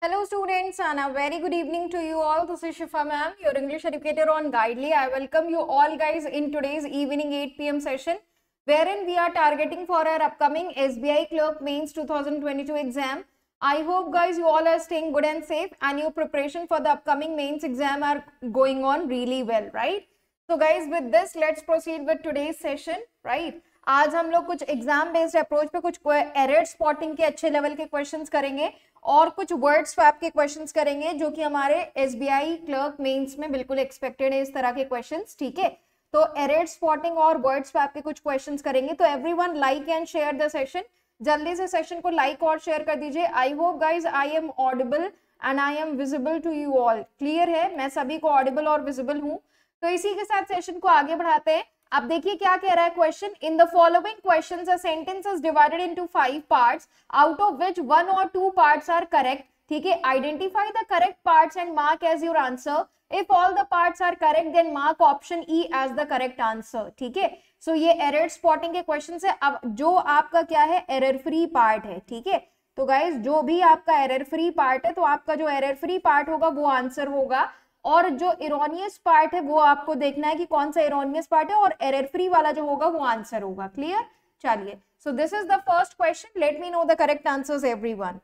Hello students and a very good evening to you all. This is Shifa ma'am, your English educator on Guidely. I welcome you all guys in today's evening 8 pm session wherein we are targeting for our upcoming SBI Clerk Mains 2022 exam. I hope guys you all are staying good and safe and your preparation for the upcoming mains exam are going on really well, right? So guys with this let's proceed with today's session, right? आज हम लोग कुछ exam based approach पे कुछ error spotting के अच्छे level के questions करेंगे और कुछ वर्ड्स पे तो आपके क्वेश्चंस करेंगे जो कि हमारे एस क्लर्क मेंस में बिल्कुल एक्सपेक्टेड है इस तरह के क्वेश्चंस ठीक है तो एरेड स्पॉटिंग और वर्ड्स पे आपके कुछ क्वेश्चंस करेंगे तो everyone like and share the session जल्दी से सेशन को लाइक और शेयर कर दीजिए I hope guys I am audible and I am visible to you all clear है मैं सभी को ऑडिबल और विजिबल हूँ तो इसी के साथ सेशन को आगे बढ़ाते हैं अब देखिए क्या कह रहा है question in the following question sentence is divided into five part out of which one और टू पार्ट आर करेक्ट ठीक है identify the correct part and mark as your answer if all the part are correct then mark option E as the correct answer ठीक है सो ये error spotting के question है अब जो आपका क्या है एरर फ्री पार्ट है ठीक है तो गाइज जो भी आपका एरर फ्री पार्ट है तो आपका जो एरर फ्री पार्ट होगा वो आंसर होगा और जो इरोनियस पार्ट है वो आपको देखना है कि कौन सा इरोनियस पार्ट है और एरर फ्री वाला जो होगा वो आंसर होगा क्लियर चलिए so this is the first question let me know the correct answers everyone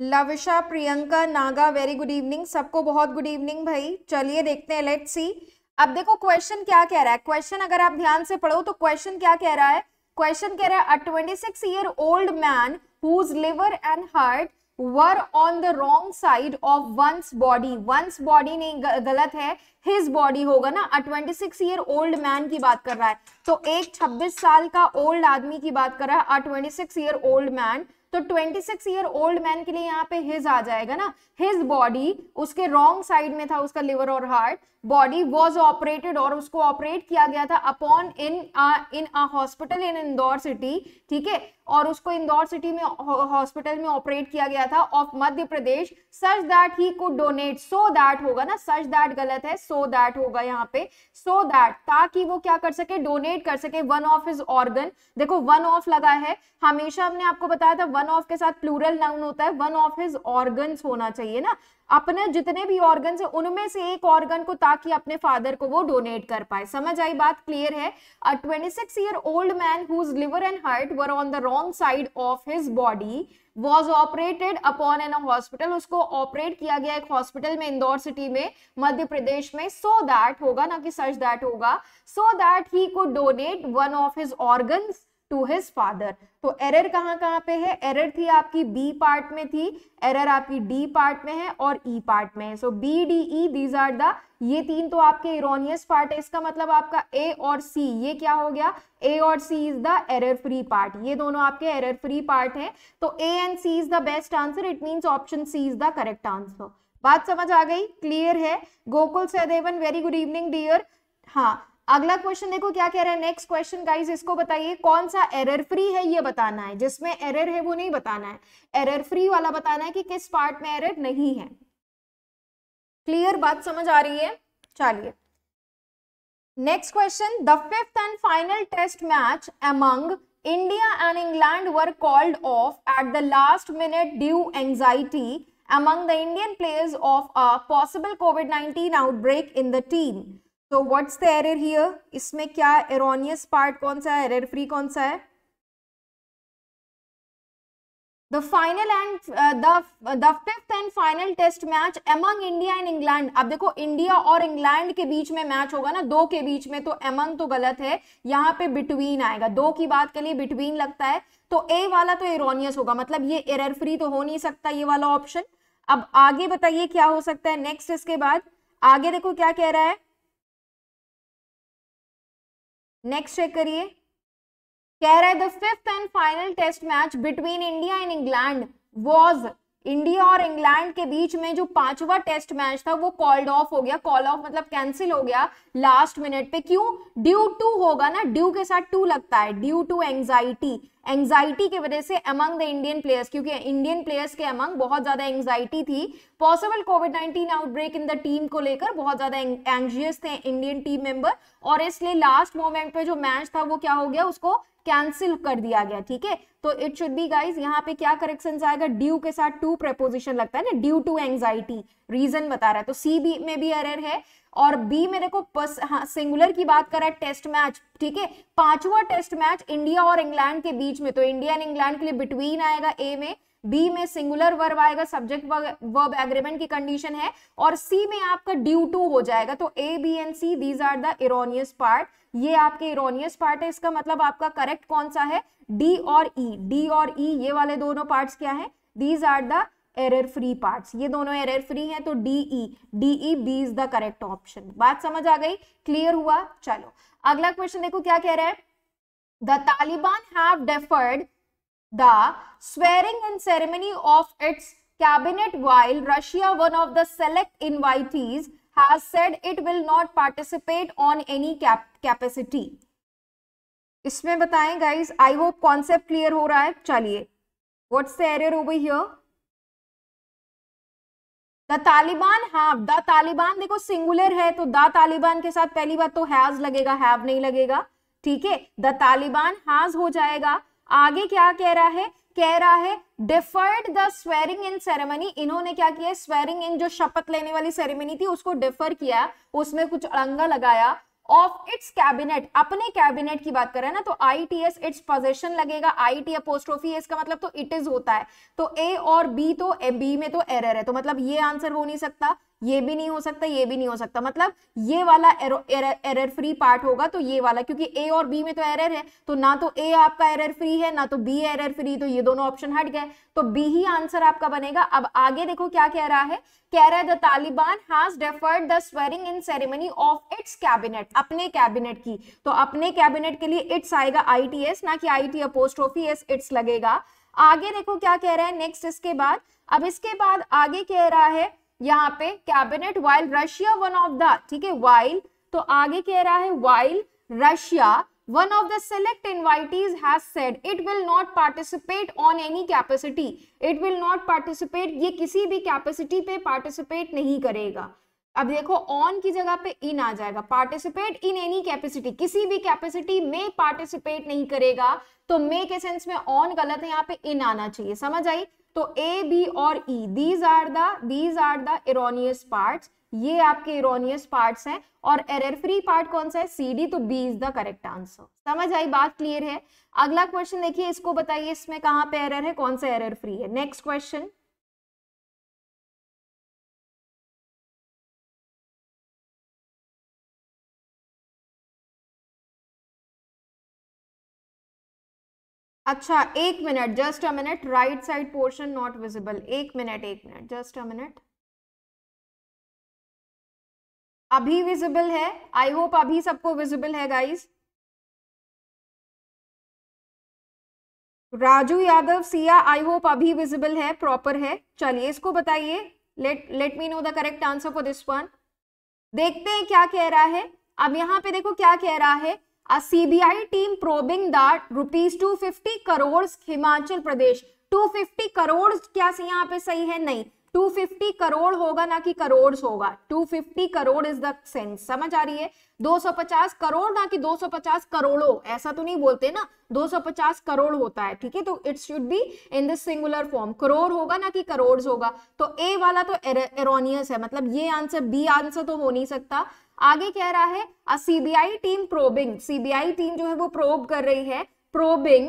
Lavisha Priyanka Naga very good evening सबको बहुत गुड इवनिंग भाई चलिए देखते हैं लेट सी अब देखो क्वेश्चन क्या कह रहा है क्वेश्चन अगर आप ध्यान से पढ़ो तो क्वेश्चन क्या कह रहा है क्वेश्चन कह रहा है a twenty six year old man whose liver and heart were on the wrong side of one's body one's body नहीं गलत है हिज बॉडी होगा ना a twenty six year old man की बात कर रहा है तो एक छब्बीस साल का ओल्ड आदमी की बात कर रहा है a twenty six year old man तो 26 ईयर ओल्ड मैन के लिए यहाँ पे हिज आ जाएगा ना हिज बॉडी उसके रॉन्ग साइड में था उसका लिवर और हार्ट बॉडी वॉज ऑपरेटेड और उसको ऑपरेट किया गया था upon in in a hospital in Indore city ठीक है और उसको इंदौर सिटी में हॉस्पिटल में ऑपरेट किया गया था of Madhya Pradesh such that he could donate so that होगा ना सच दैट गलत है सो so दैट होगा यहाँ पे सो so दैट ताकि वो क्या कर सके डोनेट कर सके वन ऑफ हिज ऑर्गन देखो वन ऑफ लगा है हमेशा हमने आपको बताया था वन ऑफ के साथ प्लूरल नाउन होता है वन ऑफ हिज ऑर्गन होना चाहिए ना अपने जितने भी ऑर्गन है उनमें से एक ऑर्गन को ताकि अपने फादर को वो डोनेट कर पाए समझ आई बात क्लियर है a 26 year old man whose liver and heart were on the wrong side of his body was operated upon an hospital उसको ऑपरेट किया गया एक हॉस्पिटल में इंदौर सिटी में मध्य प्रदेश में सो so दैट होगा ना कि सच दैट होगा सो दैट ही को donate one of his organs to his father तो एरर कहाँ कहाँ पे है एरर थी आपकी बी पार्ट में थी एरर आपकी डी पार्ट में है और ई e पार्ट में है so B D E these are the ये तीन तो आपके इरोनियस पार्ट है इसका मतलब आपका ए और सी ये क्या हो गया ए और C is the error free part ये दोनों आपके एरर फ्री पार्ट हैं तो A and C is the best answer it means option C is the correct answer बात समझ आ गई क्लियर है Gokul Sahadevan very good evening dear हाँ अगला क्वेश्चन देखो क्या कह रहे हैं नेक्स्ट क्वेश्चन गाइस इसको बताइए कौन सा एरर फ्री है ये बताना है जिसमें एरर है वो नहीं बताना है एरर फ्री वाला बताना है कि किस पार्ट में एरर नहीं है क्लियर बात समझ आ रही है चलिए next question the fifth and final test match among India and England were called off at the last minute due anxiety among the Indian players of a possible covid 19 outbreak in the team तो what's the error here इसमें क्या erroneous part कौन सा है error free कौन सा है the final and the fifth and final test match among India and England अब देखो इंडिया और इंग्लैंड के बीच में मैच होगा ना दो के बीच में तो एमंग तो गलत है यहाँ पे बिटवीन आएगा दो की बात के लिए बिटवीन लगता है तो ए वाला तो एरोनियस होगा मतलब ये एरर फ्री तो हो नहीं सकता ये वाला ऑप्शन अब आगे बताइए क्या हो सकता है नेक्स्ट इसके बाद आगे देखो क्या कह रहा है नेक्स्ट चेक करिए कह रहा है the fifth and final test match between India and England was India और इंग्लैंड के बीच में जो पांचवा टेस्ट मैच था वो कॉल्ड ऑफ हो गया कॉल ऑफ मतलब कैंसिल हो गया लास्ट मिनट पे क्यों ड्यू टू होगा ना ड्यू के साथ टू लगता है ड्यू टू एंगजाइटी एंगजाइटी की वजह से अमंग द इंडियन प्लेयर्स क्योंकि इंडियन प्लेयर्स के अमंग बहुत ज्यादा एंगजाइटी थी possible covid 19 outbreak in the team को लेकर बहुत ज्यादा एंग्जियस थे इंडियन टीम मेंबर और इसलिए लास्ट मोमेंट पे जो मैच था वो क्या हो गया उसको कैंसिल कर दिया गया ठीक है तो इट शुड बी गाइज यहाँ पे क्या करेक्शन आएगा ड्यू के साथ टू प्रपोजिशन लगता है ना ड्यू टू एंगजाइटी रीजन बता रहा है तो सी बी में भी एरर है और बी में देखो पस, हाँ, सिंगुलर की बात करा है टेस्ट मैच ठीक है पांचवा टेस्ट मैच इंडिया और इंग्लैंड के बीच में तो इंडिया एंड इंग्लैंड के लिए बिटवीन आएगा ए में बी में सिंगुलर वर्ब आएगा सब्जेक्ट वर्ब एग्रीमेंट की कंडीशन है और सी में आपका ड्यू टू हो जाएगा तो A B and C these are the erroneous part ये आपके इरोनियस पार्ट है इसका मतलब आपका करेक्ट कौन सा है डी और ई e. डी और ई e, ये वाले दोनों पार्ट क्या है these are the error free part ये दोनों एरर फ्री हैं तो D E D E B is the correct option बात समझ आ गई क्लियर हुआ चलो अगला क्वेश्चन देखो क्या कह रहे हैं the Taliban have deferred the swearing and ceremony of its cabinet while Russia one of the select invitees has said it will not participate on any cap capacity isme bataye guys i hope concept clear ho raha hai chaliye what's the error over here the Taliban हाँ the Taliban देखो singular है तो the Taliban के साथ पहली बात तो has लगेगा हैव नहीं लगेगा ठीक है द तालिबान हैज हो जाएगा आगे क्या कह रहा है कह रहा है deferred the swearing in ceremony इन्होंने क्या किया स्वेरिंग इन जो शपथ लेने वाली सेरेमनी थी उसको डिफर किया उसमें कुछ अड़ंगा लगाया ऑफ इट्स कैबिनेट अपने कैबिनेट की बात करें ना तो I T S its position लगेगा आई टी एपोस्ट्रोफी इसका मतलब तो इट इज होता है तो ए और बी तो ए बी में तो एरर है तो मतलब ये आंसर हो नहीं सकता ये भी नहीं हो सकता ये भी नहीं हो सकता मतलब ये वाला एरर फ्री पार्ट होगा तो ये वाला क्योंकि ए और बी में तो एरर है तो ना तो ए आपका एरर फ्री है ना तो बी एरर फ्री तो ये दोनों ऑप्शन हट गए तो बी ही आंसर आपका बनेगा अब आगे देखो क्या कह रहा है कह रहा है the Taliban has deferred the swearing in ceremony of its cabinet अपने कैबिनेट की तो अपने कैबिनेट के लिए इट्स आएगा आई ना कि I T apostrophe office its लगेगा आगे देखो क्या कह रहा है नेक्स्ट इसके बाद अब इसके बाद आगे कह रहा है यहाँ पे cabinet while Russia one of the ठीक है वाइल तो आगे कह रहा है while Russia one of the select invitees has said it will not participate on any capacity it will not participate ये किसी भी कैपेसिटी पे पार्टिसिपेट नहीं करेगा अब देखो ऑन की जगह पे इन आ जाएगा पार्टिसिपेट इन एनी कैपेसिटी किसी भी कैपेसिटी में पार्टिसिपेट नहीं करेगा तो मे के सेंस में ऑन गलत है यहाँ पे इन आना चाहिए समझ आई तो ए बी और E these are these are the erroneous part ये आपके इरोनियस पार्ट्स हैं और एरर फ्री पार्ट कौन सा है सी डी तो B is the correct answer समझ आई बात क्लियर है अगला क्वेश्चन देखिए इसको बताइए इसमें कहां पे एरर है कौन सा एरर फ्री है नेक्स्ट क्वेश्चन अच्छा एक minute just a minute right side portion not visible एक मिनट एक मिनट जस्ट अ मिनट अभी विजिबल है आई होप अभी सबको विजिबल है guys Raju Yadav Siya I hope अभी विजिबल है प्रॉपर है चलिए इसको बताइए let let me know the correct answer for this one देखते हैं क्या कह रहा है अब यहां पे देखो क्या कह रहा है A CBI team probing that rupees 250 crore Himachal प्रदेश 250 करोड़ क्या यहाँ पे सही है नहीं 250 करोड़ होगा ना कि करोड़ होगा 250 करोड़ इज द सेंस समझ आ रही है 250 करोड़ ना कि 250 करोड़ों ऐसा तो नहीं बोलते ना 250 करोड़ होता है ठीक है तो it should be in the singular form crore होगा ना कि करोड़ होगा तो ए वाला तो एरोनियस है मतलब ये आंसर बी आंसर तो हो नहीं सकता आगे कह रहा है CBI team probing CBI team जो है वो प्रोब कर रही है probing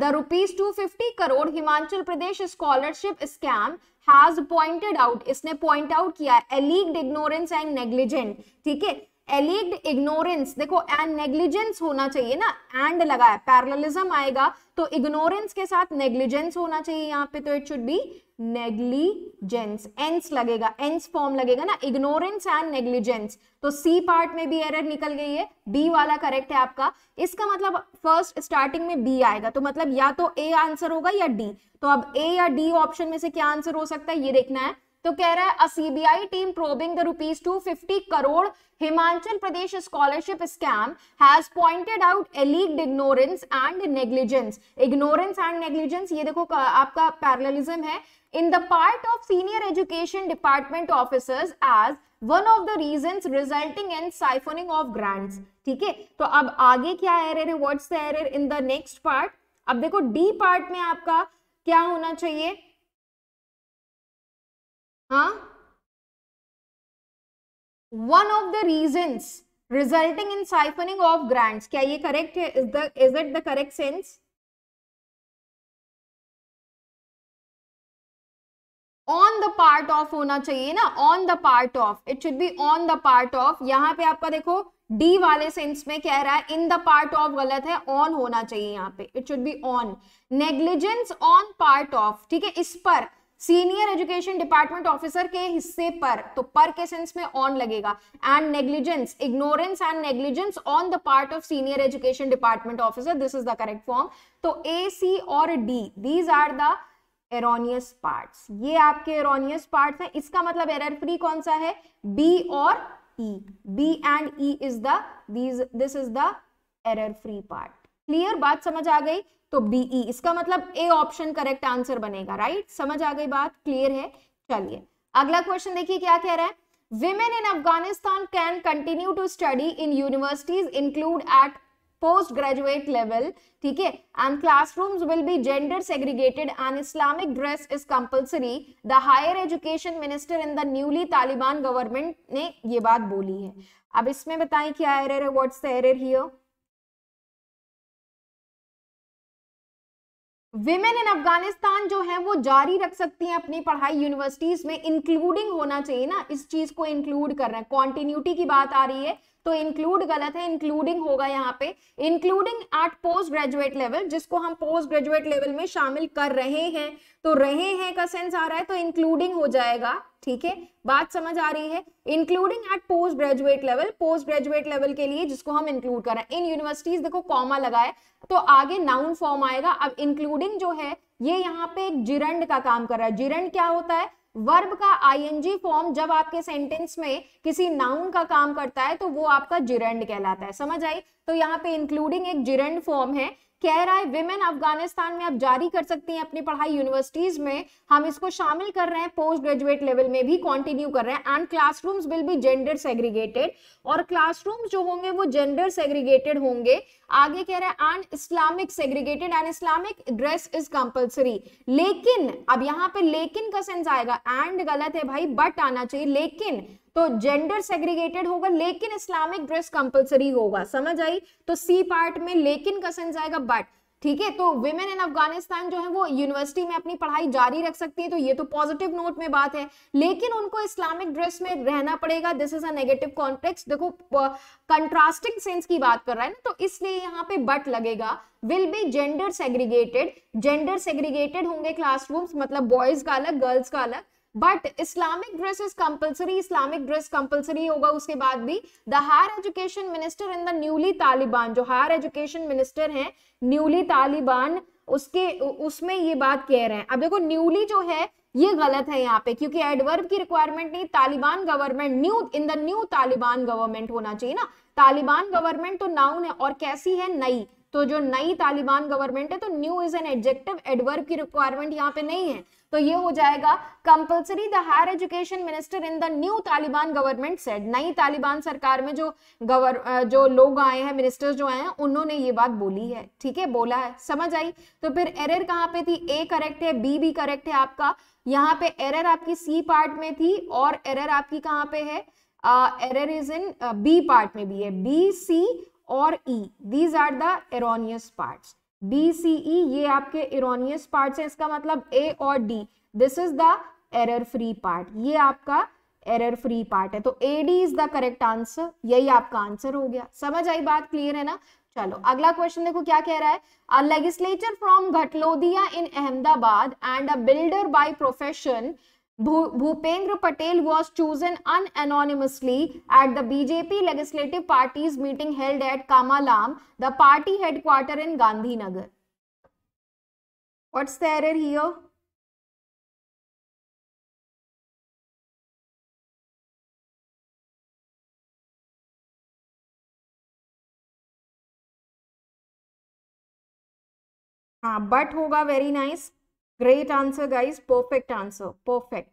the rupees two fifty crore Himachal Pradesh scholarship scam has pointed out इसने पॉइंट आउट किया एलीग्ड इग्नोरेंस एंड नेग्लिजेंट ठीक है एलिड इग्नोरेंस देखो एंड नेग्लिजेंस होना चाहिए ना एंड लगा है पैरलिज्म आएगा तो इग्नोरेंस के साथ नेग्लिजेंस होना चाहिए यहाँ पे तो it should be negligence ence लगेगा एंस फॉर्म लगेगा ना इग्नोरेंस एंड नेग्लिजेंस तो सी पार्ट में भी एरर निकल गई है बी वाला करेक्ट है आपका इसका मतलब फर्स्ट स्टार्टिंग में बी आएगा तो मतलब या तो ए आंसर होगा या डी तो अब ए या डी ऑप्शन में से क्या आंसर हो सकता है ये देखना है तो कह रहा है CBI team probing the rupees two fifty crore Himachal Pradesh scholarship scam has pointed out alleged ignorance and negligence ignorance and negligence ये देखो आपका पैरलिज्म है in the part of senior education department officers as one of the reason resulting in siphoning of grants ठीक है तो अब आगे क्या एरर है what's the error in the next part अब देखो डी पार्ट में आपका क्या होना चाहिए हाँ one of the reason resulting in siphoning of grants क्या ये करेक्ट है is the is it the correct sense on the part of होना चाहिए ना on the part of it should be on the part of यहाँ पे आपका देखो डी वाले सेंस में कह रहा है इन द पार्ट ऑफ गलत है ऑन होना चाहिए यहाँ पे it should be on negligence on part of ठीक है इस पर सीनियर एजुकेशन डिपार्टमेंट ऑफिसर के हिस्से पर तो पर के सेंस में ऑन लगेगा and negligence ignorance and negligence on the part of senior education department officer this is the correct form तो ए सी और D these are the erroneous parts ये आपके एरोनियस पार्ट्स हैं इसका मतलब एरर फ्री कौन सा है बी और E B and E is the this is the error free part clear बात समझ आ गई तो बीई e, इसका मतलब ए ऑप्शन करेक्ट आंसर बनेगा राइट समझ आ गई बात क्लियर है चलिए अगला क्वेश्चन देखिए क्या कह रहा है women in Afghanistan can continue to study in universities include at post graduate level ठीक है and classrooms will be gender segregated and Islamic dress is compulsory the higher education minister in the newly Taliban government ने ये बात बोली है अब इसमें बताएं क्या एरर है what's the error here women in Afghanistan जो है वो जारी रख सकती हैं अपनी पढ़ाई यूनिवर्सिटीज में इंक्लूडिंग होना चाहिए ना इस चीज को इंक्लूड कर रहे हैं कॉन्टिन्यूटी की बात आ रही है तो इंक्लूड गलत है इंक्लूडिंग होगा यहाँ पे including at post graduate level जिसको हम पोस्ट ग्रेजुएट लेवल में शामिल कर रहे हैं तो रहे हैं का सेंस आ रहा है तो इंक्लूडिंग हो जाएगा ठीक है बात समझ आ रही है including at post graduate level post graduate level के लिए जिसको हम इंक्लूड कर रहे हैं इन यूनिवर्सिटीज देखो कॉमा लगाए तो आगे नाउन फॉर्म आएगा अब इंक्लूडिंग जो है ये यहाँ पे एक जिरंड का काम कर रहा है जिरंड क्या होता है वर्ब का आईएनजी फॉर्म जब आपके सेंटेंस में किसी नाउन का काम करता है तो वो आपका जिरेंड कहलाता है समझ आई तो यहाँ पे इंक्लूडिंग एक जिरेंड फॉर्म है कह रहा है विमेन अफगानिस्तान में आप जारी कर सकती हैं अपनी पढ़ाई यूनिवर्सिटीज में हम इसको शामिल कर रहे हैं पोस्ट ग्रेजुएट लेवल में भी कंटिन्यू कर रहे हैं and classrooms will be gender segregated और क्लासरूम्स जो होंगे वो जेंडर सेग्रीगेटेड होंगे आगे कह रहा है and Islamic segregated and Islamic dress is compulsory लेकिन अब यहाँ पे लेकिन का सेंस आएगा एंड गलत है भाई बट आना चाहिए लेकिन तो जेंडर सेग्रीगेटेड होगा लेकिन इस्लामिक ड्रेस कंपलसरी होगा समझ आई तो सी पार्ट में लेकिन का सेंस आएगा बट ठीक है तो विमेन इन अफगानिस्तान जो है वो यूनिवर्सिटी में अपनी पढ़ाई जारी रख सकती है तो ये तो पॉजिटिव नोट में बात है लेकिन उनको इस्लामिक ड्रेस में रहना पड़ेगा this is negative context context देखो कंट्रास्टिंग सेंस की बात कर रहा है ना तो इसलिए यहाँ पे बट लगेगा will be gender segregated gender segregated होंगे क्लासरूम्स मतलब बॉयज का अलग गर्ल्स का अलग but Islamic dress is compulsory Islamic dress compulsory होगा उसके बाद भी the higher education minister in the newly Taliban जो हायर एजुकेशन मिनिस्टर है न्यूली तालिबान उसके उसमें ये बात कह रहे हैं अब देखो न्यूली जो है ये गलत है यहाँ पे क्योंकि एडवर्ब की रिक्वायरमेंट नहीं Taliban government new in the new Taliban government होना चाहिए ना तालिबान गवर्नमेंट तो नाउन है और कैसी है नई तो जो नई तालिबान गवर्नमेंट है तो new is an adjective adverb की रिक्वायरमेंट यहाँ पे नहीं है तो ये हो जाएगा compulsory the higher education minister in the new Taliban government said नई तालिबान सरकार में जो गवर जो लोग आए हैं मिनिस्टर्स जो आए हैं उन्होंने ये बात बोली है ठीक है बोला है समझ आई तो फिर एरर कहाँ पे थी ए करेक्ट है बी भी करेक्ट है आपका यहाँ पे एरर आपकी सी पार्ट में थी और एरर आपकी कहाँ पे है error is in B part में भी है बी सी और E these are the erroneous parts B C E ये आपके इरोनियस पार्ट हैं इसका मतलब ए और D this is the error free part ये आपका एरर फ्री पार्ट है तो A D is the correct answer यही आपका आंसर हो गया समझ आई बात क्लियर है ना चलो अगला क्वेश्चन देखो क्या कह रहा है a legislator from Ghatlodia in Ahmedabad and a builder by profession Bhupendra Patel was chosen unanonymously at the BJP Legislative Party's meeting held at Kamalam, the party headquarters in Gandhinagar. What's the error here? हाँ but Hoga very nice. Great answer, guys. Perfect answer. Perfect.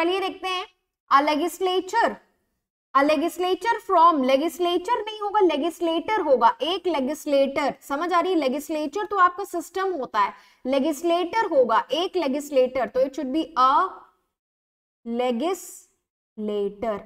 चलिए देखते हैं a legislature a legislature from legislature नहीं होगा लेगिस्लेटर होगा एक लेगिस्लेटर समझ आ रही है लेगिस्लेचर तो आपका सिस्टम होता है लेगिस्लेटर होगा एक लेगिस्लेटर तो it should be a legislator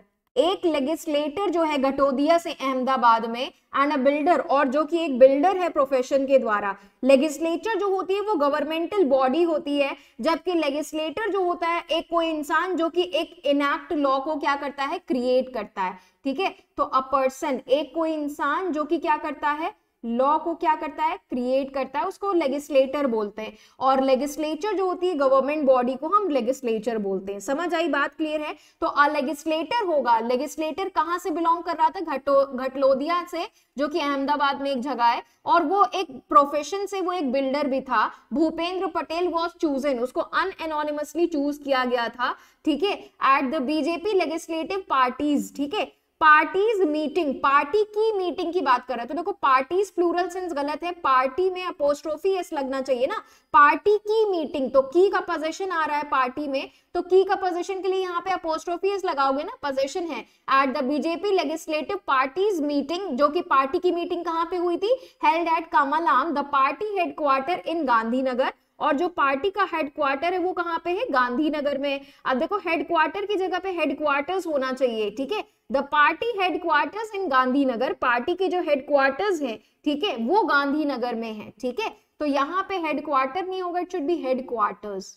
एक लेजिस्लेटर जो है घटोदिया से अहमदाबाद में एंड अ बिल्डर और जो कि एक बिल्डर है प्रोफेशन के द्वारा लेगिस्लेचर जो होती है वो गवर्नमेंटल बॉडी होती है जबकि लेजिस्लेटर जो होता है एक कोई इंसान जो कि एक इनैक्ट लॉ को क्या करता है क्रिएट करता है ठीक है तो अ पर्सन एक कोई इंसान जो कि क्या करता है लॉ को क्या करता है क्रिएट करता है उसको लेजिस्लेटर बोलते हैं और लेजिस्लेचर जो होती है गवर्नमेंट बॉडी को हम लेगिस्लेचर बोलते हैं समझ आई बात क्लियर है तो अ लेजिस्लेटर होगा लेगिस्लेटर कहाँ से बिलोंग कर रहा था घटो घटलोदिया से जो कि अहमदाबाद में एक जगह है और वो एक प्रोफेशन से वो एक बिल्डर भी था भूपेंद्र पटेल वॉज चूजन उसको अनएनोनिमसली चूज किया गया था ठीक है at the BJP legislative parties ठीक है पार्टीज मीटिंग पार्टी की मीटिंग की बात कर रहे हैं तो देखो पार्टीज प्लूरल सेंस गलत है पार्टी में अपोस्ट्रोफी एस लगना चाहिए ना पार्टी की मीटिंग तो की का पोजेशन आ रहा है पार्टी में तो की का पोजेशन के लिए यहाँ पे अपोस्ट्रोफी एस लगाओगे ना पोजेशन है at the BJP legislative parties meeting जो कि पार्टी की मीटिंग कहाँ पे हुई थी held at Kamalam the party headquarter in Gandhinagar और जो पार्टी का हेडक्वार्टर है वो कहाँ पे है गांधीनगर में अब देखो हेडक्वार्टर की जगह पे हेडक्वार्टर्स होना चाहिए ठीक है the party headquarters in Gandhinagar party के जो हेडक्वार्टर्स हैं ठीक है वो गांधीनगर में है ठीक है तो यहाँ पे हेडक्वार्टर नहीं होगा इट शुड बी हेडक्वार्टर्स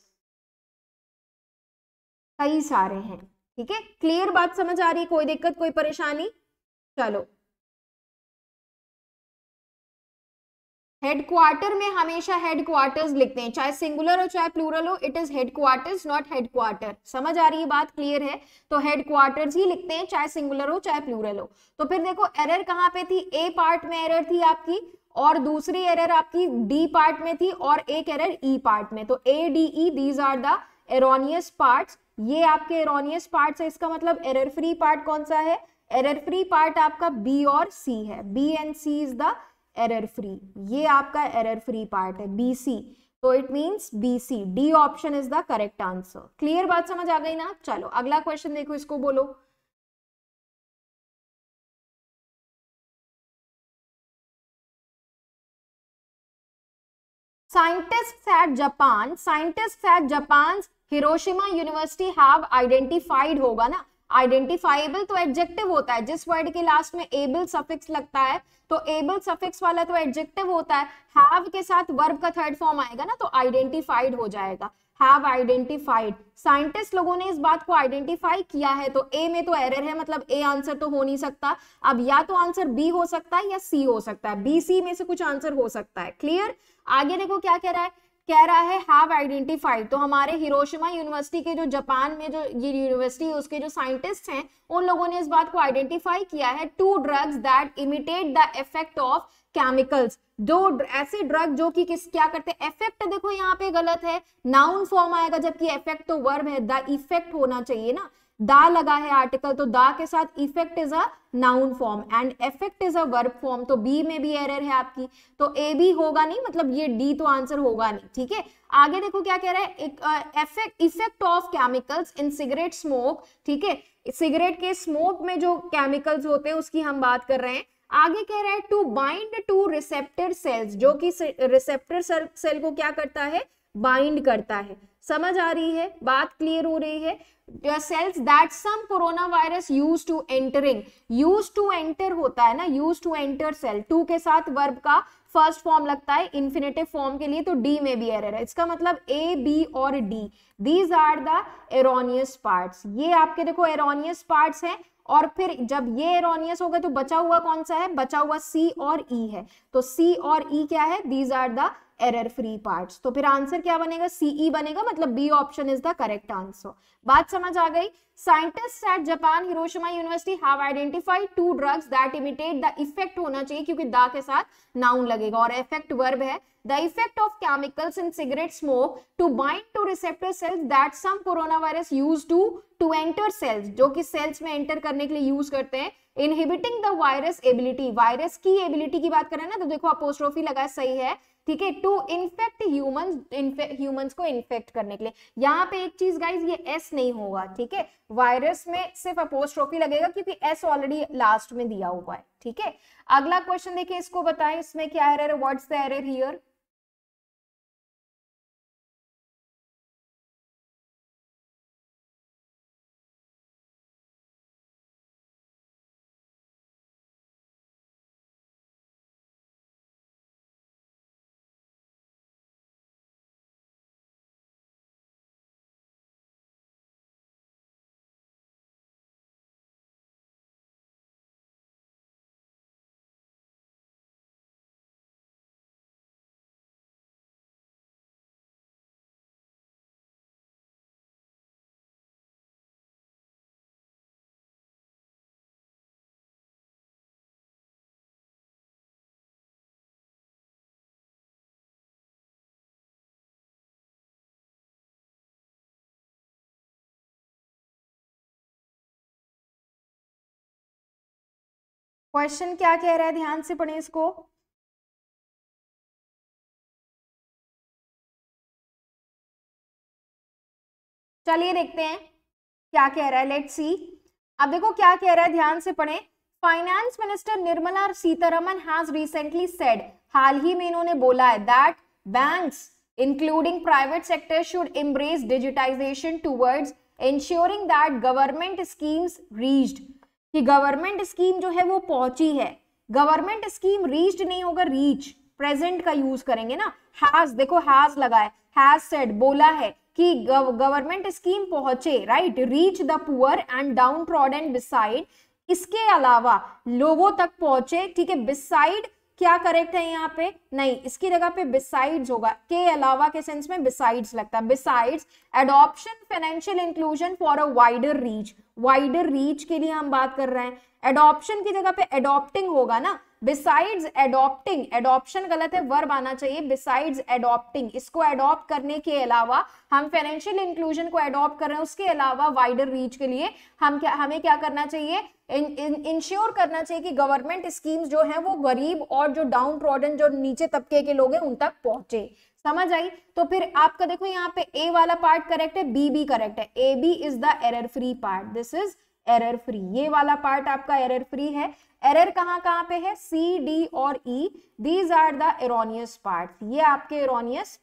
कई सारे हैं ठीक है क्लियर बात समझ आ रही है कोई दिक्कत कोई परेशानी चलो हेडक्वार्टर में हमेशा हेडक्वार्टर्स लिखते हैं चाहे सिंगुलर हो चाहे प्लूरल हो it is headquarters not headquarter समझ आ रही है बात क्लियर है तो हेडक्वार्टर्स ही लिखते हैं चाहे सिंगुलर हो चाहे प्लूरल हो तो फिर देखो एरर कहाँ पे थी ए पार्ट में एरर थी आपकी और दूसरी एरर आपकी डी पार्ट में थी और एक एरर ई e पार्ट में तो A D E these are the erroneous part ये आपके एरोनियस पार्ट है इसका मतलब एरर फ्री पार्ट कौन सा है एरर फ्री पार्ट आपका बी और सी है B and C is the error free ये आपका एरर फ्री पार्ट है बी सी तो it means B C D option is the correct answer clear बात समझ आ गई ना चलो अगला क्वेश्चन देखो इसको बोलो scientist at Japan scientist at Japan Hiroshima university have identified होगा ना आइडेंटिफाइबल तो एडजेक्टिव होता है जिस वर्ड के लास्ट में एबल सफिक्स लगता है तो एबल सफिक्स वाला तो एडजेक्टिव होता है हैव के साथ वर्ब का थर्ड फॉर्म आएगा ना तो आइडेंटिफाइड हो जाएगा हैव आइडेंटिफाइड साइंटिस्ट लोगों ने इस बात को आइडेंटिफाई किया है तो ए में तो एरर है मतलब ए आंसर तो हो नहीं सकता अब या तो आंसर बी हो सकता है या सी हो सकता है बी सी में से कुछ आंसर हो सकता है क्लियर आगे देखो क्या कह रहा है कह रहा है हैव आइडेंटिफाइड तो हमारे हिरोशिमा यूनिवर्सिटी के जो जापान में जो ये यूनिवर्सिटी है उसके जो साइंटिस्ट हैं उन लोगों ने इस बात को आइडेंटिफाई किया है two drugs that imitate the effect of chemicals दो ऐसे ड्रग जो कि किस क्या करते हैं इफेक्ट देखो यहाँ पे गलत है नाउन फॉर्म आएगा जबकि इफेक्ट तो वर्ब है द इफेक्ट होना चाहिए ना दा लगा है आर्टिकल तो दा के साथ effect is a noun form and affect is a verb form तो बी में भी एरर है आपकी तो ए भी होगा नहीं मतलब ये डी तो आंसर होगा नहीं ठीक है आगे देखो क्या कह रहा है effect effect of chemicals in cigarette smoke ठीक है सिगरेट के स्मोक में जो केमिकल्स होते हैं उसकी हम बात कर रहे हैं आगे कह रहा है to bind to receptor cells जो कि रिसेप्टर सेल को क्या करता है बाइंड करता है समझ आ रही है बात क्लियर हो रही है cells that some corona virus use to entering use to enter होता है ना use to enter cell to के साथ वर्ब का फर्स्ट फॉर्म लगता है इन्फिनेटिव फॉर्म के लिए तो डी में भी एरर है इसका मतलब ए बी और D these are the erroneous parts ये आपके देखो एरोनियस पार्ट्स हैं और फिर जब ये एरोनियस हो गए तो बचा हुआ कौन सा है बचा हुआ सी और ई e है तो सी और ई e क्या है these are the error free part तो फिर आंसर क्या बनेगा सीई e बनेगा मतलब B option is the correct answer बात समझ आ गई scientist at Japan Hiroshima university have identified two drugs that imitate the effect होना चाहिए क्योंकि दा के साथ नाउन लगेगा और इफेक्ट वर्ब है the effect of chemicals in cigarette smoke to bind to receptor cells that some corona virus use to to enter cells जो कि सेल्स में एंटर करने के लिए यूज करते हैं inhibiting the virus ability virus की एबिलिटी की बात करें ना तो देखो आप पोस्ट्रोफी लगाए सही है ठीक है टू इन्फेक्ट ह्यूमन ह्यूमंस को इन्फेक्ट करने के लिए यहाँ पे एक चीज गाइज ये एस नहीं होगा ठीक है वायरस में सिर्फ अपोस्ट्रोफी लगेगा क्योंकि एस ऑलरेडी लास्ट में दिया हुआ है ठीक है अगला क्वेश्चन देखिए इसको बताएं इसमें क्या error what's the error here question क्या कह रहा है ध्यान से पढ़े इसको चलिए देखते हैं क्या कह रहा है लेट सी अब देखो क्या कह रहा है ध्यान से पढ़े finance minister Nirmala Sitharaman has recently said हाल ही में इन्होंने बोला है that banks including private sector should embrace digitisation towards ensuring that government schemes reached कि गवर्नमेंट स्कीम जो है वो पहुंची है गवर्नमेंट स्कीम रीच नहीं होगा रीच प्रेजेंट का यूज करेंगे ना हैज देखो हैज लगा है हैज सेड बोला है कि गवर्नमेंट स्कीम पहुंचे right reach the poor and downtrodden and beside इसके अलावा लोगों तक पहुंचे ठीक है बिसाइड क्या करेक्ट है यहाँ पे नहीं इसकी जगह पे बिसाइड्स होगा के अलावा के सेंस में बिसाइड्स लगता है besides adoption financial inclusion for a wider reach wider reach के लिए हम बात कर रहे हैं एडॉप्शन की जगह पे एडॉप्टिंग होगा ना बिसाइड्स एडॉप्टिंग एडॉप्शन गलत है वर्ब आना चाहिए बिसाइड्स एडॉप्टिंग इसको एडॉप्ट करने के अलावा हम फाइनेंशियल इंक्लूजन को एडॉप्ट कर रहे हैं उसके अलावा वाइडर रीच के लिए हम क्या हमें क्या करना चाहिए इंश्योर करना चाहिए कि गवर्नमेंट स्कीम्स जो हैं वो गरीब और जो डाउन प्रॉडन जो नीचे तबके के लोग हैं उन तक पहुंचे समझ आई तो फिर आपका देखो यहाँ पे ए वाला पार्ट करेक्ट है बी बी करेक्ट है A B is the error free part this is error free ये वाला पार्ट आपका एरर फ्री है एरर कहाँ कहाँ पे है सी डी और E these are the erroneous part ये आपके एरोनियस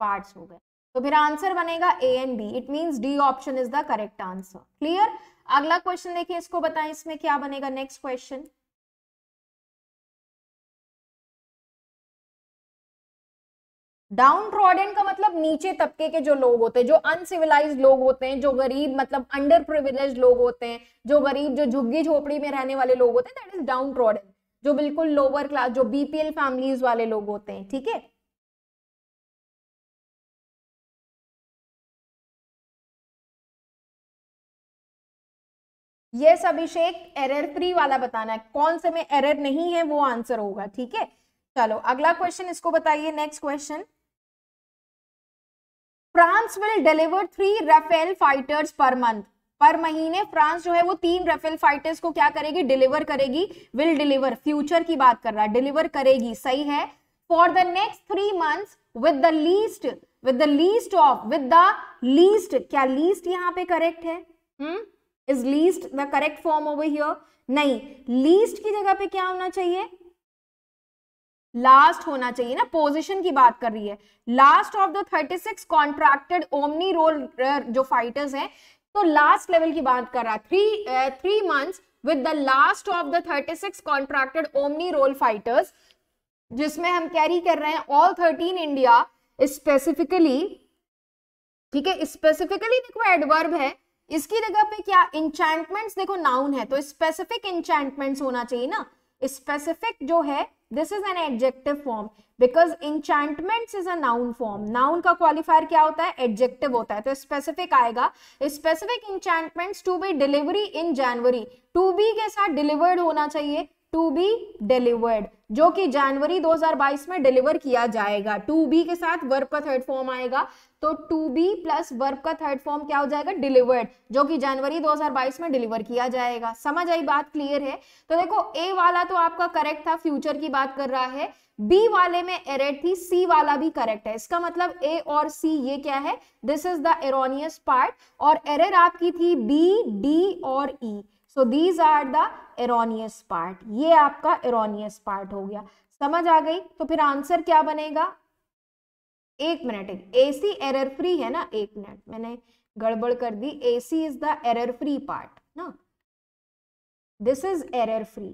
पार्ट हो गए तो फिर आंसर बनेगा A and B it mean D option is the correct answer clear अगला क्वेश्चन देखिए इसको बताएं इसमें क्या बनेगा नेक्स्ट क्वेश्चन डाउन ट्रॉडन का मतलब नीचे तबके के जो लोग होते हैं जो अनसिविलाइज लोग होते हैं जो गरीब मतलब अंडर प्रिविलेज लोग होते हैं जो गरीब जो झुग्गी झोपड़ी में रहने वाले लोग होते हैं दैट इज डाउन ट्रॉडन जो बिल्कुल लोअर क्लास जो बीपीएल फैमिलीज वाले लोग होते हैं ठीक है यस अभिषेक एरर फ्री वाला बताना है कौन से में एरर नहीं है वो आंसर होगा ठीक है चलो अगला क्वेश्चन इसको बताइए next question France will deliver three Rafale fighters per month पर महीने फ्रांस जो है वो तीन रफेल फाइटर्स को क्या करेगी डिलीवर करेगी विल डिलीवर फ्यूचर की बात कर रहा है डिलीवर करेगी सही है for the next three month with the least with the least of with the least क्या लीस्ट यहाँ पे करेक्ट है is least the correct form over here नहीं लीस्ट की जगह पे क्या होना चाहिए लास्ट होना चाहिए ना पोजीशन की बात कर रही है last of the 36 contracted omni role जो फाइटर्स हैं तो लास्ट लेवल की बात कर रहा three three months with the last of the 36 contracted omni role fighters जिसमें हम कैरी कर रहे हैं ऑल थर्टीन इंडिया स्पेसिफिकली ठीक है स्पेसिफिकली देखो एडवर्ब है इसकी जगह पे क्या इंचमेंट देखो नाउन है तो स्पेसिफिक इंचैंटमेंट होना चाहिए ना स्पेसिफिक जो है this is an adjective form because enchantment is an noun form noun का क्वालिफायर क्या होता है एडजेक्टिव होता है तो स्पेसिफिक आएगा specific enchantment to be delivery in January to be के साथ डिलीवर्ड होना चाहिए टू बी डिलीवर्ड जो कि जनवरी 2022 में डिलीवर किया जाएगा टू बी के साथ वर्ब का थर्ड फॉर्म आएगा तो टू बी प्लस वर्ब का थर्ड फॉर्म क्या हो जाएगा डिलीवर्ड जो कि जनवरी 2022 में डिलीवर किया जाएगा समझ आई बात क्लियर है तो देखो ए वाला तो आपका करेक्ट था फ्यूचर की बात कर रहा है बी वाले में एरेट थी सी वाला भी करेक्ट है इसका मतलब ए और सी ये क्या है this is the erroneous part और एरर आपकी थी बी डी और E so these are the erroneous part ये आपका एरोनियस पार्ट हो गया समझ आ गई तो फिर आंसर क्या बनेगा एक मिनट एसी एरर फ्री है ना एक मिनट मैंने गड़बड़ कर दी A C is the error free part ना दिस इज एरर फ्री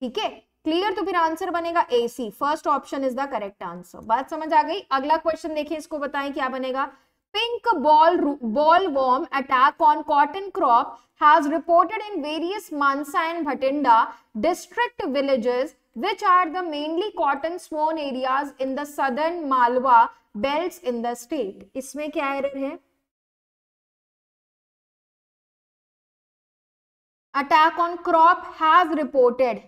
ठीक है क्लियर तो फिर आंसर बनेगा A C first option is the correct answer बात समझ आ गई अगला क्वेश्चन देखिए इसको बताएं क्या बनेगा Pink ball ballworm attack on cotton crop has reported in various Mansa and Bhatinda district villages which are the mainly cotton sown areas in the southern Malwa belts in the state. इसमें क्या error Attack on crop has reported.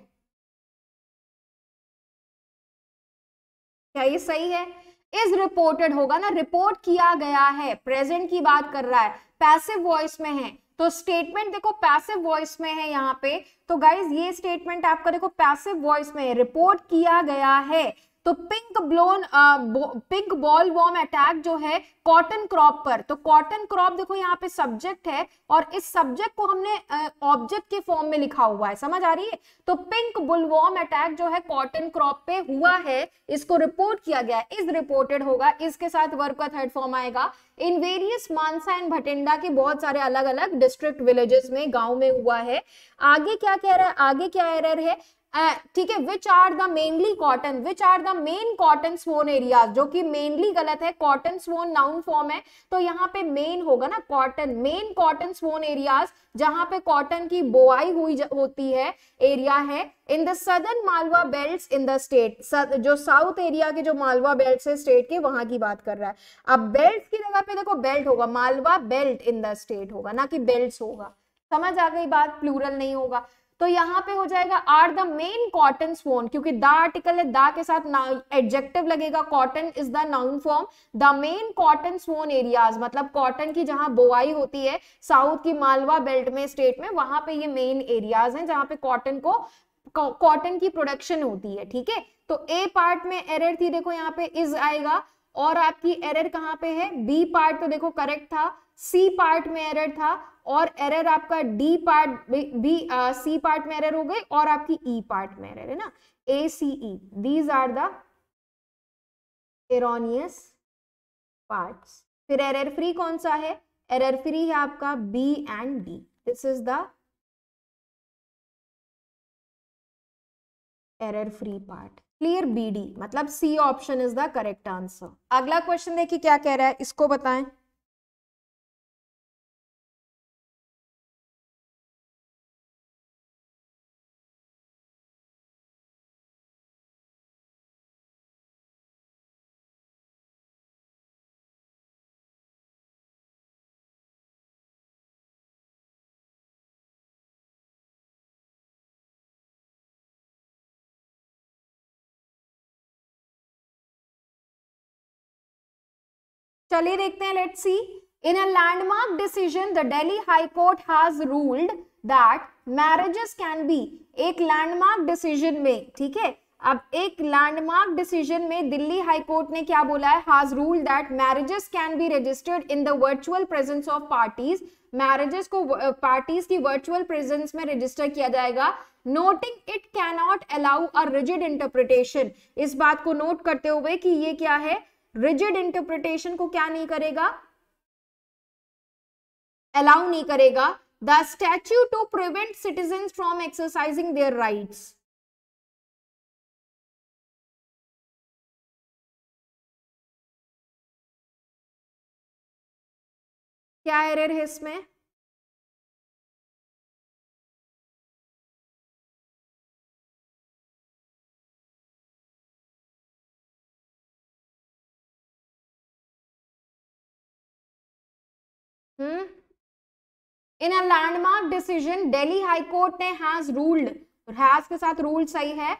क्या ये सही है? Is reported होगा ना report किया गया है प्रेजेंट की बात कर रहा है पैसिव वॉइस में है तो स्टेटमेंट देखो पैसिव वॉइस में है यहाँ पे तो गाइज ये स्टेटमेंट आपका देखो पैसिव वॉइस में है रिपोर्ट किया गया है तो pink blown pink bollworm attack जो है कॉटन क्रॉप पर तो कॉटन क्रॉप देखो यहाँ पे सब्जेक्ट है और इस सब्जेक्ट को हमने ऑब्जेक्ट uh, के फॉर्म में लिखा हुआ है समझ आ रही है तो पिंक बुलवॉर्म अटैक जो है कॉटन क्रॉप पे हुआ है इसको रिपोर्ट किया गया इज रिपोर्टेड होगा इसके साथ वर्ग का थर्ड फॉर्म आएगा in various Mansa and Bathinda के बहुत सारे अलग अलग डिस्ट्रिक्ट विलेजेस में गांव में हुआ है आगे क्या कह रहा है आगे क्या एरर है ठीक है which are the mainly cotton which are the main cotton sown area जो कि मेनली गलत है कॉटन स्वोन नाउन फॉर्म है तो यहाँ पे मेन होगा ना cotton main cotton sown areas जहां पे कॉटन की बोआई हुई होती है एरिया है in the southern Malwa belt in the state जो साउथ एरिया के जो मालवा बेल्ट है स्टेट के वहां की बात कर रहा है अब बेल्ट की जगह पे देखो बेल्ट होगा Malwa belt in the state होगा ना कि बेल्ट होगा समझ आ गई बात प्लूरल नहीं होगा तो यहाँ पे हो जाएगा are the main cotton sown क्योंकि द आर्टिकल है द के साथ एडजेक्टिव लगेगा cotton is the noun form the main cotton sown areas मतलब कॉटन की जहां बोवाई होती है साउथ की मालवा बेल्ट में स्टेट में वहां पे ये मेन एरियाज हैं जहां पे कॉटन को कॉटन की प्रोडक्शन होती है ठीक है तो ए पार्ट में एरर थी देखो यहाँ पे इज आएगा और आपकी एरर कहाँ पे है बी पार्ट तो देखो करेक्ट था सी पार्ट में एरर था और एरर आपका डी पार्ट भी सी पार्ट में एरर हो गई और आपकी ई e पार्ट में एरर है ना A C E these are this part फिर एरर फ्री कौन सा है एरर फ्री है आपका B and D this is the error free part clear B D मतलब C option is the correct answer अगला क्वेश्चन देखिए क्या कह रहा है इसको बताएं चलिए देखते हैं let see in a landmark decision the Delhi high court has ruled that marriages can be एक लैंडमार्क डिसीजन में ठीक है अब एक लैंडमार्क डिसीजन में दिल्ली हाई कोर्ट ने क्या बोला है has rule that marriages can be registered in the virtual presence of parties marriages को पार्टीज uh, की वर्चुअल प्रेजेंस में रजिस्टर किया जाएगा noting it can not allow a rigid interpretation इस बात को नोट करते हुए कि ये क्या है रिजिड इंटरप्रिटेशन को क्या नहीं करेगा अलाउ नहीं करेगा the statue to prevent citizen from exercising their rights क्या एरर है इसमें in a landmark decision Delhi high court ने हैज रूल्ड हैज के साथ रूल सही है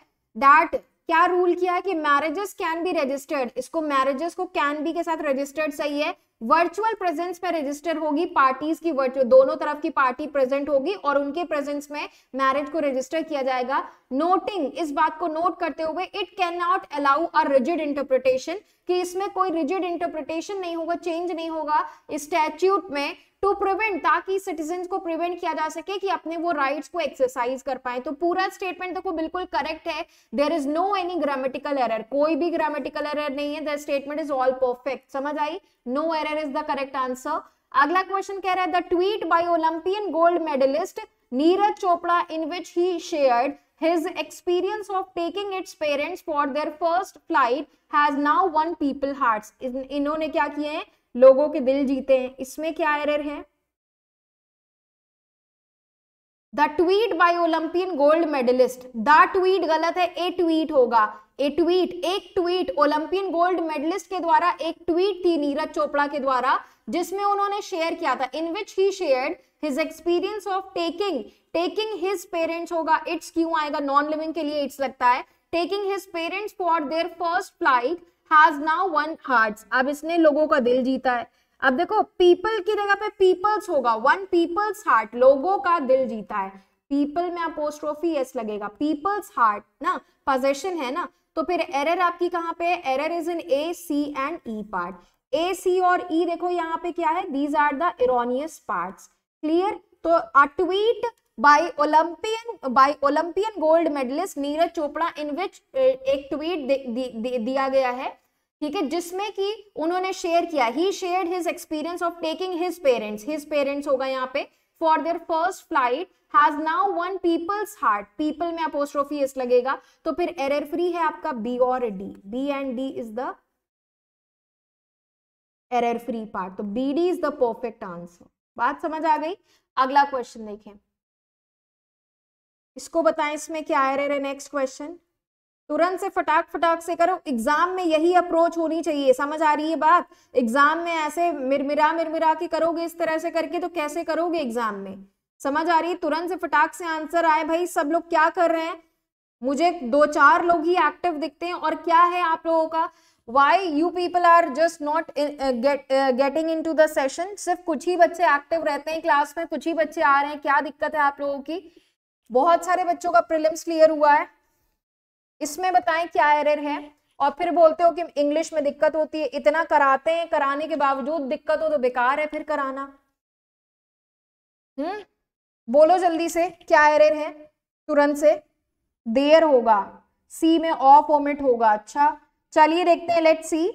दैट क्या रूल किया है कि मैरिजेस कैन बी रजिस्टर्ड इसको मैरिजेस को कैन बी के साथ रजिस्टर्ड सही है वर्चुअल प्रेजेंस में रजिस्टर होगी पार्टीज की वर्चुअल दोनों तरफ की पार्टी प्रेजेंट होगी और उनके प्रेजेंस में मैरिज को रजिस्टर किया जाएगा नोटिंग इस बात को नोट करते हुए it can not allow a rigid interpretation कि इसमें कोई रिजिड इंटरप्रिटेशन नहीं होगा चेंज नहीं होगा स्टैच्यूट में टू प्रिवेंट ताकि सिटीजन को प्रिवेंट किया जा सके कि अपने वो राइट को एक्सरसाइज कर पाए तो पूरा स्टेटमेंट देखो बिल्कुल करेक्ट है there is no any grammatical error कोई भी ग्रामेटिकल एरर नहीं है the statement is all perfect समझ आई no error is the correct answer अगला क्वेश्चन कह रहा है the tweet by Olympian gold medalist Neeraj Chopra in which he shared his experience of taking its parents for their first flight has now won people hearts इन्होंने क्या किए हैं लोगों के दिल जीते हैं इसमें क्या एरर है the tweet by Olympian gold medalist the tweet गलत है ए ट्वीट होगा ए ट्वीट एक ट्वीट ओलंपियन गोल्ड मेडलिस्ट के द्वारा एक ट्वीट थी नीरज चोपड़ा के द्वारा जिसमें उन्होंने शेयर किया था in which he share his experience of taking taking his parents होगा इट्स क्यों आएगा नॉन लिविंग के लिए इट्स लगता है taking his parents for their first flight has now won heart अब इसने लोगों का दिल जीता है अब देखो पीपल की जगह पे पीपल्स होगा वन पीपल्स हार्ट लोगों का दिल जीता है पीपल में आप अपोस्ट्रोफी एस लगेगा पीपल्स हार्ट ना पोजेशन है ना तो फिर एरर आपकी कहाँ पे है error is in A C and E part A C और ई e, देखो यहाँ पे क्या है these are the erroneous part clear तो a tweet by Olympian by Olympian gold medalist Neeraj Chopra in which एक ट्वीट दिया गया है ठीक है जिसमें कि उन्होंने शेयर किया he share his experience of taking his parents his parents होगा यहाँ पे for their first flight has now won people's heart people में अपोस्ट्रोफी एस लगेगा तो फिर एरर फ्री है आपका बी और D B and D is the error free part तो B D is the perfect answer बात समझ आ गई अगला क्वेश्चन देखें इसको बताएं इसमें क्या आ रहा है नेक्स्ट क्वेश्चन तुरंत से फटाक फटाक से करो एग्जाम में यही अप्रोच होनी चाहिए समझ आ रही है बात एग्जाम में ऐसे मिरमिरा मिरमिरा के करोगे इस तरह से करके तो कैसे करोगे एग्जाम में समझ आ रही है तुरंत से फटाक से आंसर आए भाई सब लोग क्या कर रहे हैं मुझे दो चार लोग ही एक्टिव दिखते हैं और क्या है आप लोगों का why you people are just not getting into the session सिर्फ कुछ ही बच्चे एक्टिव रहते हैं क्लास में कुछ ही बच्चे आ रहे हैं क्या दिक्कत है आप लोगों की बहुत सारे बच्चों का प्रिलिम्स क्लियर हुआ है इसमें बताएं क्या एरर है और फिर बोलते हो कि इंग्लिश में दिक्कत होती है इतना कराते हैं कराने के बावजूद दिक्कत हो तो बेकार है फिर कराना हम्म बोलो जल्दी से क्या एरर है तुरंत से देर होगा सी में ऑफ ओमिट होगा अच्छा चलिए देखते हैं लेट सी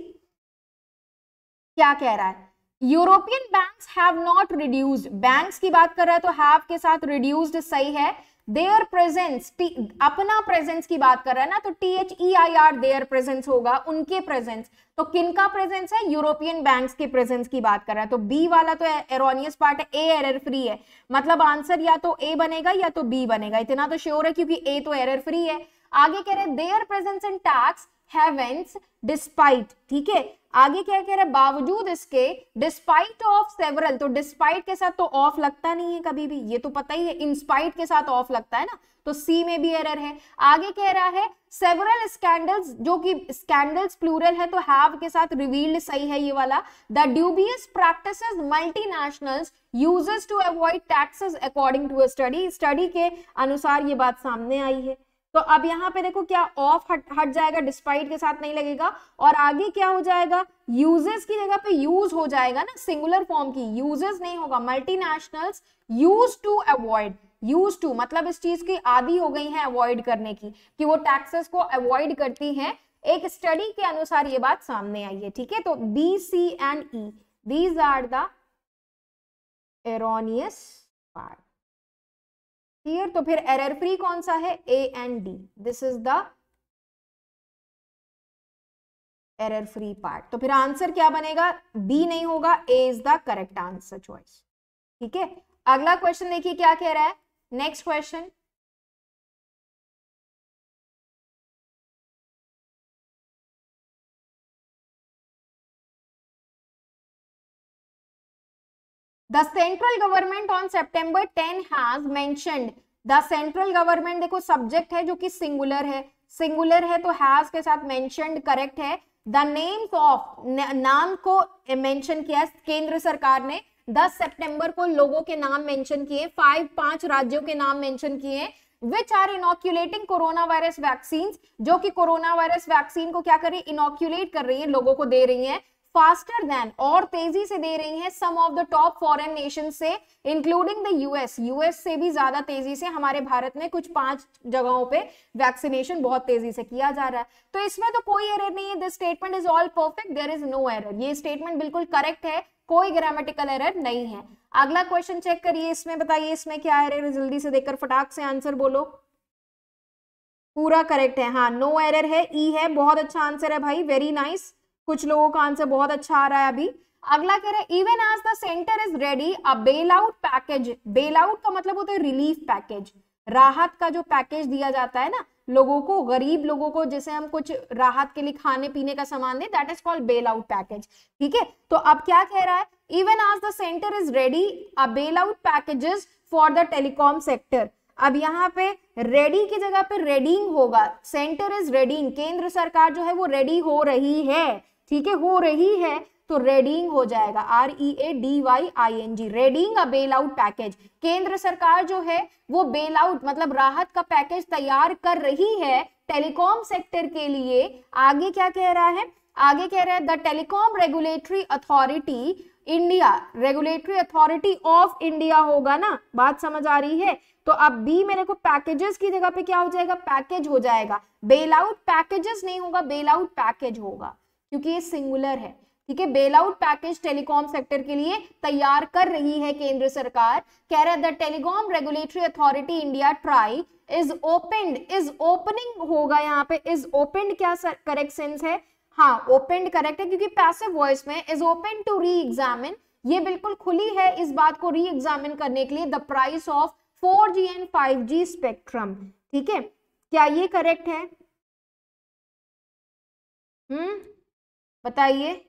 क्या कह रहा है European banks have not reduced banks की बात कर रहा है तो हैव के साथ रिड्यूस्ड सही है देयर प्रेजेंस अपना प्रेजेंस की बात कर रहा है ना तो T H E I R their presence होगा उनके प्रेजेंस तो किन का प्रेजेंस है यूरोपियन बैंक्स के प्रेजेंस की बात कर रहा है तो बी वाला तो एरोनियस पार्ट है ए एरर फ्री है मतलब आंसर या तो ए बनेगा या तो बी बनेगा इतना तो श्योर है क्योंकि ए तो एरर फ्री है आगे कह रहे हैं their presence in tax havens despite ठीक है आगे क्या कह रहे है बावजूद इसके डिस्पाइट ऑफ सेवरल तो डिस्पाइट के साथ तो ऑफ लगता नहीं है कभी भी ये तो पता ही है इंस्पाइट के साथ ऑफ लगता है ना तो सी में भी एरर है आगे कह रहा है सेवरल स्कैंडल्स जो कि स्कैंडल्स प्लूरल है तो हैव के साथ रिवील्ड सही है ये वाला the dubious practice multinationals uses to avoid taxes according to study study के अनुसार ये बात सामने आई है तो अब यहाँ पे देखो क्या ऑफ हट हट जाएगा डिस्पाइट के साथ नहीं लगेगा और आगे क्या हो जाएगा यूजेस की जगह पे यूज हो जाएगा ना सिंगुलर फॉर्म की यूजेस नहीं होगा multinationals use to avoid use to मतलब इस चीज की आदि हो गई है अवॉइड करने की कि वो टैक्सेस को अवॉइड करती हैं एक स्टडी के अनुसार ये बात सामने आई है ठीक है तो B C and E these are the erroneous part clear तो फिर एरर फ्री कौन सा है A and D this is the error free part तो फिर आंसर क्या बनेगा बी नहीं होगा A is the correct answer choice ठीक है अगला क्वेश्चन देखिए क्या कह रहा है next question the central government on September ten has mentioned the central government देखो सब्जेक्ट है जो कि सिंगुलर है सिंगुलर है तो हैज के साथ मेंशनड करेक्ट है द नेम्स ऑफ नाम को मैंशन किया केंद्र सरकार ने 10 सितंबर को लोगों के नाम मेंशन किए फाइव पांच राज्यों के नाम मेंशन किए which are inoculating corona virus vaccine जो कि कोरोना वायरस वैक्सीन को क्या कर रही है इनोक्यूलेट कर रही है लोगों को दे रही है फास्टर देन और तेजी से दे रही है some of the top foreign nation से इंक्लूडिंग द यूएस यूएस से भी ज्यादा तेजी से हमारे भारत में कुछ पांच जगहों पे वैक्सीनेशन बहुत तेजी से किया जा रहा है तो इसमें तो कोई एरर नहीं है this statement is all perfect there is no error ये स्टेटमेंट बिल्कुल करेक्ट है कोई ग्रामेटिकल एरर नहीं है अगला क्वेश्चन चेक करिए इसमें बताइए इसमें क्या एरर जल्दी से देखकर फटाक से आंसर बोलो पूरा करेक्ट है हाँ नो एरर है ई e है बहुत अच्छा आंसर है भाई वेरी नाइस nice. कुछ लोगों का आंसर बहुत अच्छा आ रहा है अभी अगला कह रहा है even as the centre is ready a bail out package bail out का मतलब होता है रिलीफ पैकेज राहत का जो पैकेज दिया जाता है ना लोगों को गरीब लोगों को जैसे हम कुछ राहत के लिए खाने पीने का सामान दें that is called bail out package ठीक है तो अब क्या कह रहा है इवन आज the centre is ready a bail out packages for the telecom sector अब यहाँ पे रेडी की जगह पे रेडिंग होगा सेंटर इज रेडिंग केंद्र सरकार जो है वो रेडी हो रही है ठीक है हो रही है तो रेडिंग हो जाएगा R E A D Y I N G readying a bail out package केंद्र सरकार जो है वो बेल आउट मतलब राहत का पैकेज तैयार कर रही है टेलीकॉम सेक्टर के लिए आगे क्या कह रहा है आगे कह रहा है the telecom regulatory authority India regulatory authority of India होगा ना बात समझ आ रही है तो अब बी मेरे को पैकेजेस की जगह पे क्या हो जाएगा पैकेज हो जाएगा बेल आउट पैकेजेस नहीं होगा बेल आउट पैकेज होगा क्योंकि ये सिंगुलर है ठीक है bail out package telecom sector के लिए तैयार कर रही है केंद्र सरकार कह रहे है the telecom regulatory authority India TRAI is opened is opening होगा यहाँ पे इज ओपेंड क्या करेक्ट सेंस है हाँ ओपेंड करेक्ट है क्योंकि पैसिव वॉइस में is open to re examine ये बिल्कुल खुली है इस बात को री एग्जामिन करने के लिए the price of 4G and 5G spectrum ठीक है क्या ये करेक्ट है हम्म बताइए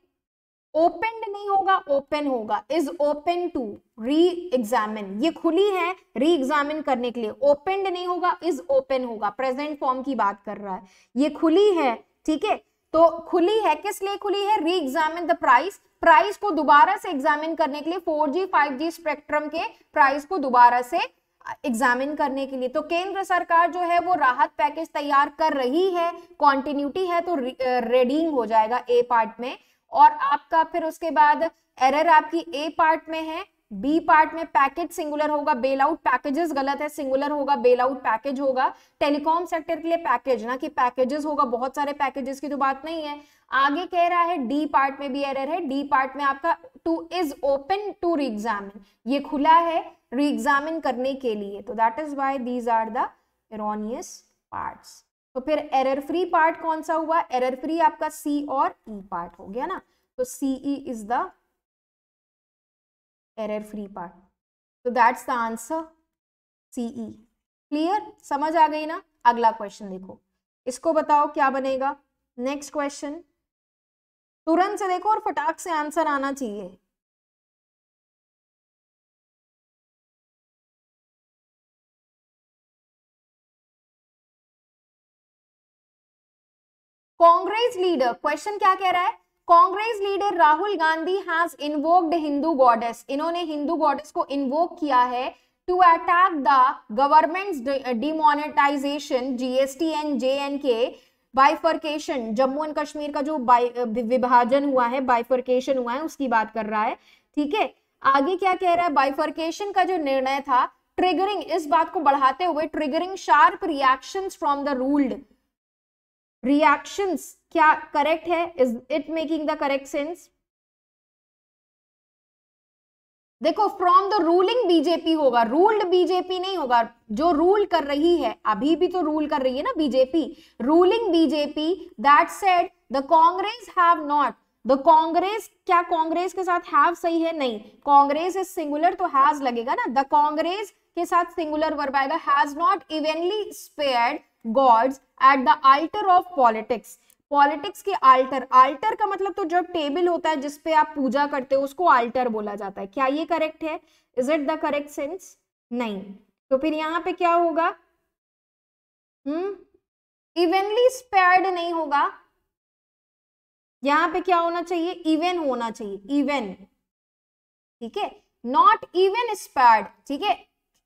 ओपेंड नहीं होगा ओपन होगा is open to re examine ये खुली है री एग्जामिन करने के लिए ओपेंड नहीं होगा इज ओपन होगा प्रेजेंट फॉर्म की बात कर रहा है ये खुली है ठीक है तो खुली है किस लिए खुली है re examine the price price को दोबारा से एग्जामिन करने के लिए 4G 5G स्पेक्ट्रम के प्राइस को दोबारा से एग्जामिन करने के लिए तो केंद्र सरकार जो है वो राहत पैकेज तैयार कर रही है कॉन्टिन्यूटी है तो रेडिंग हो जाएगा ए पार्ट में और आपका फिर उसके बाद एरर आपकी ए पार्ट में है बी पार्ट में पैकेज सिंगुलर होगा बेल आउट पैकेजेस गलत है सिंगुलर होगा बेल आउट पैकेज होगा टेलीकॉम सेक्टर के लिए पैकेज ना कि पैकेजेस होगा बहुत सारे पैकेजेस की तो बात नहीं है आगे कह रहा है डी पार्ट में भी एरर है डी पार्ट में आपका to is open to re examine ये खुला है री एग्जामिन करने के लिए तो that is why these are the erroneous parts तो फिर एरर फ्री पार्ट कौन सा हुआ एरर फ्री आपका सी और ई e पार्ट हो गया ना तो CE is the error free part तो that's the answer CE clear समझ आ गई ना अगला क्वेश्चन देखो इसको बताओ क्या बनेगा नेक्स्ट क्वेश्चन तुरंत से देखो और फटाक से आंसर आना चाहिए कांग्रेस लीडर क्वेश्चन क्या कह रहा है Congress leader Rahul Gandhi has invoked Hindu goddess इन्होंने हिंदू गॉडेस को इन्वोक किया है to attack the government demonetisation GST and J N K bifurcation Jammu and Kashmir का जो विभाजन हुआ है बाइफर्केशन हुआ है उसकी बात कर रहा है ठीक है आगे क्या कह रहा है बाइफर्केशन का जो निर्णय था ट्रिगरिंग इस बात को बढ़ाते हुए triggering sharp reactions from the ruled reactions क्या करेक्ट है is it making the correct sense देखो फ्रॉम द रूलिंग बीजेपी होगा रूल्ड बीजेपी नहीं होगा जो रूल कर रही है अभी भी तो रूल कर रही है ना BJP ruling BJP that said the Congress have not the Congress क्या कांग्रेस के साथ हैव सही है नहीं कांग्रेस इज सिंगुलर तो हैज लगेगा ना द कांग्रेस के साथ सिंगुलर वर्ब आएगा has not evenly spared gods at the altar of politics politics के आल्टर आल्टर का मतलब तो जो टेबल होता है जिसपे आप पूजा करते हो उसको आल्टर बोला जाता है क्या ये करेक्ट है is it the correct sense नहीं तो फिर यहाँ पे क्या होगा हम्म इवेनली स्पेयर्ड नहीं होगा यहाँ पे क्या होना चाहिए इवेन होना चाहिए इवेन ठीक है नॉट इवन स्पेयर्ड ठीक है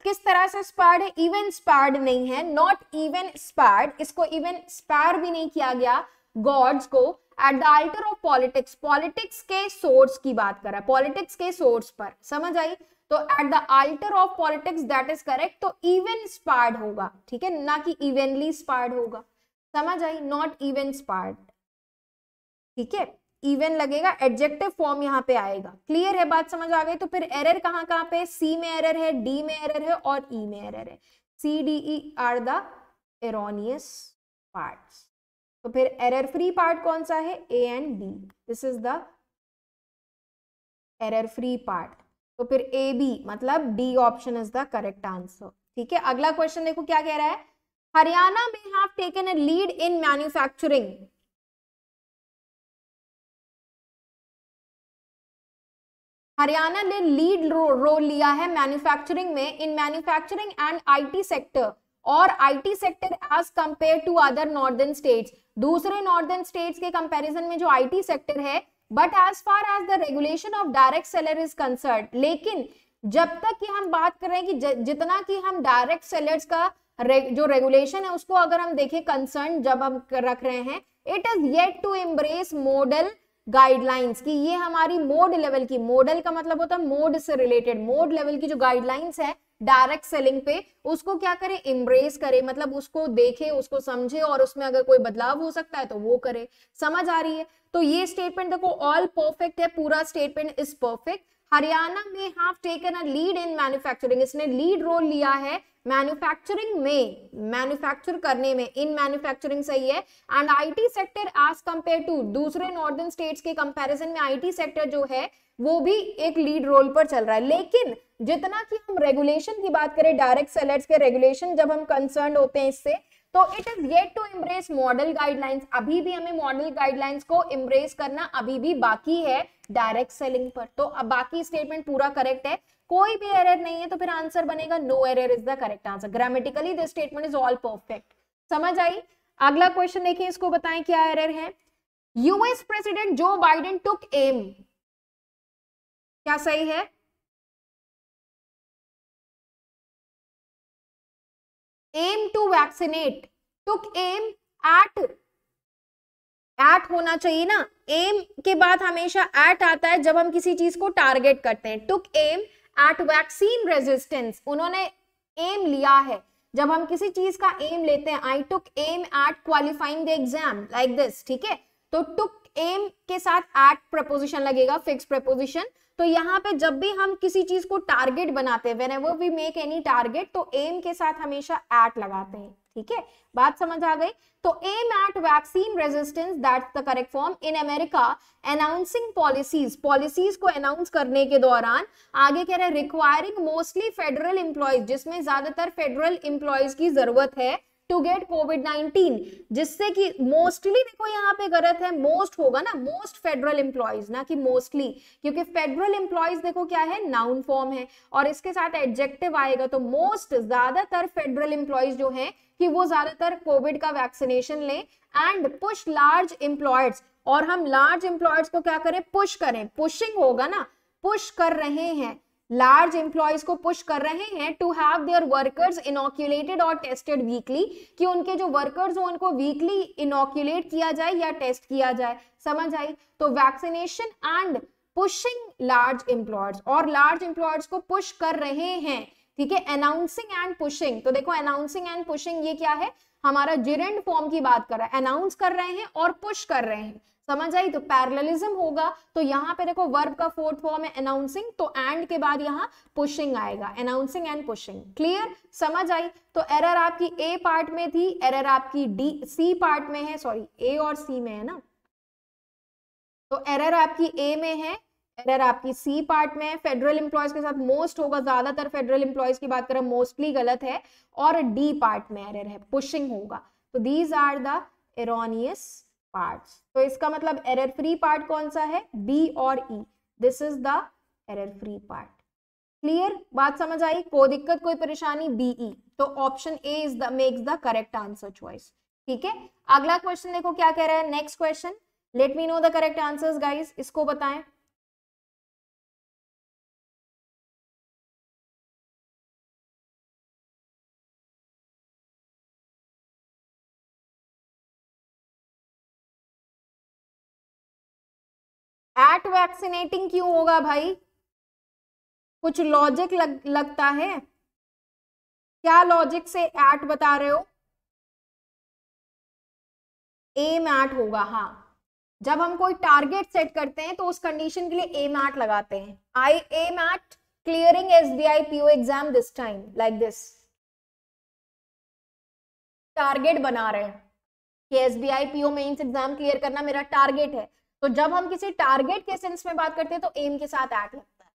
किस तरह से स्पार्ड है इवन स्पार्ड नहीं है नॉट इवन स्पार्ड इसको इवन स्पार भी नहीं किया गया गॉड्स को at the altar of politics politics के सोर्स की बात कर रहा है पॉलिटिक्स के सोर्स पर समझ आई तो at the altar of politics that is correct तो इवन स्पार्ड होगा ठीक है ना कि इवनली स्पार्ड होगा समझ आई नॉट इवन स्पार्ड ठीक है इवन लगेगा एडजेक्टिव फॉर्म यहाँ पे आएगा क्लियर है बात समझ आ गई तो फिर एरर कहाँ कहाँ पे सी में एरर है डी में एरर है और ई e में एरर है C D E are the erroneous part तो फिर एरर फ्री पार्ट कौन सा है A and D this is the error free part तो फिर ए बी मतलब D option is the correct answer ठीक है अगला क्वेश्चन देखो क्या कह रहा है हरियाणा में have taken a lead in manufacturing Haryana ने लीड रो रोल लिया है मैन्युफैक्चरिंग में in manufacturing and IT sector और IT sector as compare to other northern states दूसरे नॉर्दर्न स्टेट्स के कंपैरिजन में जो आईटी सेक्टर है but as far as the regulation of direct seller is concern लेकिन जब तक कि हम बात कर रहे हैं कि जितना कि हम डायरेक्ट सेलर्स का रे, जो रेगुलेशन है उसको अगर हम देखें कंसर्न जब हम रख रहे हैं it is yet to embrace model guidelines की ये हमारी मोड लेवल की मॉडल का मतलब होता है मोड से रिलेटेड मोड लेवल की जो गाइडलाइंस है डायरेक्ट सेलिंग पे उसको क्या करे इम्ब्रेस करे मतलब उसको देखे उसको समझे और उसमें अगर कोई बदलाव हो सकता है तो वो करे समझ आ रही है तो ये स्टेटमेंट देखो ऑल परफेक्ट है पूरा स्टेटमेंट इज परफेक्ट हरियाणा में have taken a lead in manufacturing इसने लीड रोल लिया है मैन्युफैक्चरिंग में मैन्युफैक्चर करने में इन मैन्युफैक्चरिंग सही है and IT sector as compare to दूसरे नॉर्दर्न स्टेट्स के कंपैरिजन में आईटी सेक्टर जो है वो भी एक लीड रोल पर चल रहा है लेकिन जितना कि हम रेगुलेशन की बात करें डायरेक्ट सेलर्स के रेगुलेशन जब हम कंसर्न होते हैं इससे तो it is yet to embrace model guidelines अभी भी हमें मॉडल गाइडलाइंस को इम्ब्रेस करना अभी भी बाकी है डायरेक्ट सेलिंग पर तो अब बाकी स्टेटमेंट पूरा करेक्ट है कोई भी एरर नहीं है तो फिर आंसर बनेगा no error is the correct answer grammatically this statement is all perfect समझ आई अगला क्वेश्चन देखिए इसको बताएं क्या एरर है US president Joe Biden took aim क्या सही है aim to vaccinate took aim at at होना चाहिए ना एम के बाद हमेशा एट आता है जब हम किसी चीज को टारगेट करते हैं took aim at vaccine resistance उन्होंने एम लिया है जब हम किसी चीज का एम लेते हैं I took aim at qualifying the exam like this ठीक है तो टुक एम के साथ एट प्रपोजिशन लगेगा फिक्स प्रपोजिशन तो यहाँ पे जब भी हम किसी चीज को टारगेट बनाते हैं whenever we make any target तो एम के साथ हमेशा एट लगाते हैं ठीक है बात समझ आ गई तो aim at vaccine resistance that's the correct form in America announcing policies policies को अनाउंस करने के दौरान आगे कह रहे हैं रिक्वायरिंग मोस्टली फेडरल एम्प्लॉयज जिसमें ज्यादातर फेडरल एम्प्लॉयज की जरूरत है टू गेट कोविड 19 जिससे कि मोस्टली देखो यहाँ पे गलत है मोस्ट होगा ना मोस्ट फेडरल एम्प्लॉयज ना कि मोस्टली क्योंकि फेडरल एम्प्लॉयज देखो क्या है नाउन फॉर्म है और इसके साथ एडजेक्टिव आएगा तो मोस्ट ज्यादातर फेडरल एम्प्लॉयज जो है कि वो ज्यादातर कोविड का वैक्सीनेशन लें एंड पुश लार्ज एम्प्लॉयर्स और हम लार्ज एम्प्लॉयर्स को क्या करें पुश करें पुशिंग होगा ना पुश कर रहे हैं लार्ज एम्प्लॉयज को पुश कर रहे हैं to have their workers inoculated और टेस्टेड वीकली कि उनके जो वर्कर्स हो उनको वीकली इनोक्यूलेट किया जाए या टेस्ट किया जाए समझ आई तो vaccination and pushing large employees और लार्ज एम्प्लॉयज को पुश कर रहे हैं ठीक है अनाउंसिंग एंड पुशिंग तो देखो अनाउंसिंग एंड पुशिंग ये क्या है हमारा जिरेंड फॉर्म की बात कर रहा है अनाउंस कर रहे हैं और पुश कर रहे हैं समझ आई तो पैरलिज्म होगा तो यहाँ पे देखो वर्ब का फोर्थ फॉर्म है अनाउंसिंग तो एंड के बाद यहाँ पुशिंग आएगा अनाउंसिंग एंड पुशिंग क्लियर समझ आई तो एरर आपकी ए पार्ट में थी एरर आपकी डी सी पार्ट में है सॉरी ए और सी में है ना तो एरर आपकी ए में है एरर आपकी सी पार्ट में फेडरल एम्प्लॉयज के साथ मोस्ट होगा ज्यादातर फेडरल इंप्लॉयज की बात करें मोस्टली गलत है और डी पार्ट में एरर है पुशिंग होगा तो these are the erroneous parts तो इसका मतलब एरर फ्री पार्ट कौन सा है बी और E this is the error free part clear बात समझ आई कोई दिक्कत कोई परेशानी बी ई e। तो option A is the makes the correct answer choice ठीक है अगला क्वेश्चन देखो क्या कह रहा है next question let me know the correct answers guys इसको बताएं रैट वैक्सीनेटिंग क्यों होगा भाई कुछ लॉजिक लग, लगता है क्या लॉजिक से एट बता रहे हो एम एट होगा हाँ जब हम कोई टारगेट सेट करते हैं तो उस कंडीशन के लिए एम एट लगाते हैं I aim at clearing S B I PO exam this time like this target बना रहे हैं कि S B I PO mains exam clear करना मेरा टारगेट है तो जब हम किसी टारगेट के सेंस में बात करते हैं तो एम के साथ एट लगता है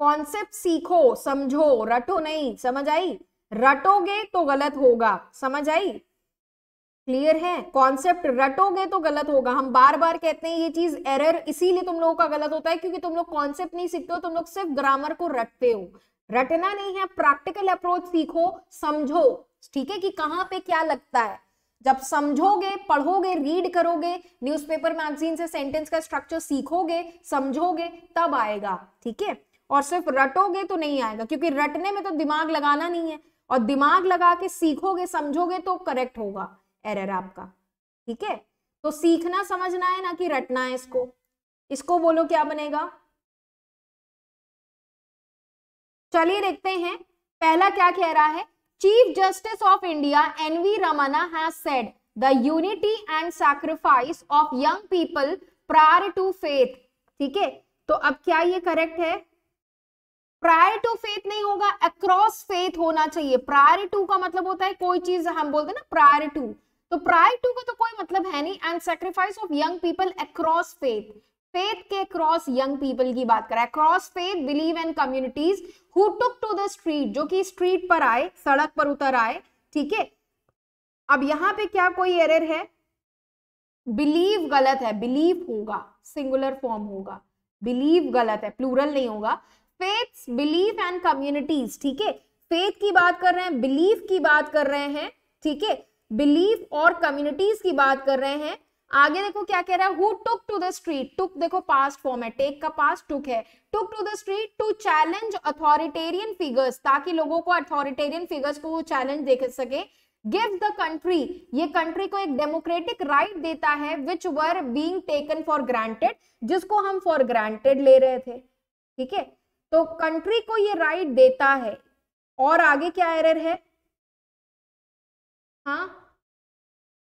कॉन्सेप्ट सीखो समझो रटो नहीं समझ आई रटोगे तो गलत होगा समझ आई क्लियर है कॉन्सेप्ट रटोगे तो गलत होगा हम बार बार कहते हैं ये चीज एरर इसीलिए तुम लोगों का गलत होता है क्योंकि तुम लोग कॉन्सेप्ट नहीं सीखते हो तुम लोग सिर्फ ग्रामर को रटते हो रटना नहीं है प्रैक्टिकल अप्रोच सीखो समझो ठीक है कि कहाँ पे क्या लगता है जब समझोगे पढ़ोगे रीड करोगे न्यूज़पेपर मैगजीन से सेंटेंस का स्ट्रक्चर सीखोगे समझोगे तब आएगा ठीक है और सिर्फ रटोगे तो नहीं आएगा क्योंकि रटने में तो दिमाग लगाना नहीं है और दिमाग लगा के सीखोगे समझोगे तो करेक्ट होगा एरर आपका ठीक है तो सीखना समझना है ना कि रटना है इसको इसको बोलो क्या बनेगा चलिए देखते हैं पहला क्या कह रहा है justice of India N V Ramana has said the unity and sacrifice of young people prior to faith ठीक है तो अब क्या ये करेक्ट है प्रायर टू फेथ नहीं होगा अक्रॉस फेथ होना चाहिए प्रायर टू का मतलब होता है कोई चीज हम बोलते हैं ना प्रायर टू तो प्रायर टू का तो कोई मतलब है नहीं and sacrifice of young people across faith faith के क्रॉस यंग पीपल की बात करा है cross faith believe and communities who took to the street जो कि स्ट्रीट पर आए सड़क पर उतर आए ठीक है अब यहां पे क्या कोई एरर है बिलीव गलत है बिलीव होगा सिंगुलर फॉर्म होगा बिलीव गलत है प्लूरल नहीं होगा फेथ बिलीव एंड कम्युनिटीज ठीक है फेथ की बात कर रहे हैं बिलीव की बात कर रहे हैं ठीक है बिलीव और कम्युनिटीज की बात कर रहे हैं आगे देखो क्या कह रहा है who took to the street took देखो पास्ट फॉर्म है टेक का पास्ट टुक है took to the street to challenge authoritarian figures ताकि लोगों को अथॉरिटेरियन फिगर्स को वो चैलेंज देख सके गिव द कंट्री ये कंट्री को एक डेमोक्रेटिक राइट right देता है which were being taken for granted जिसको हम फॉर ग्रांटेड ले रहे थे ठीक है तो कंट्री को ये राइट right देता है और आगे क्या एरर है हाँ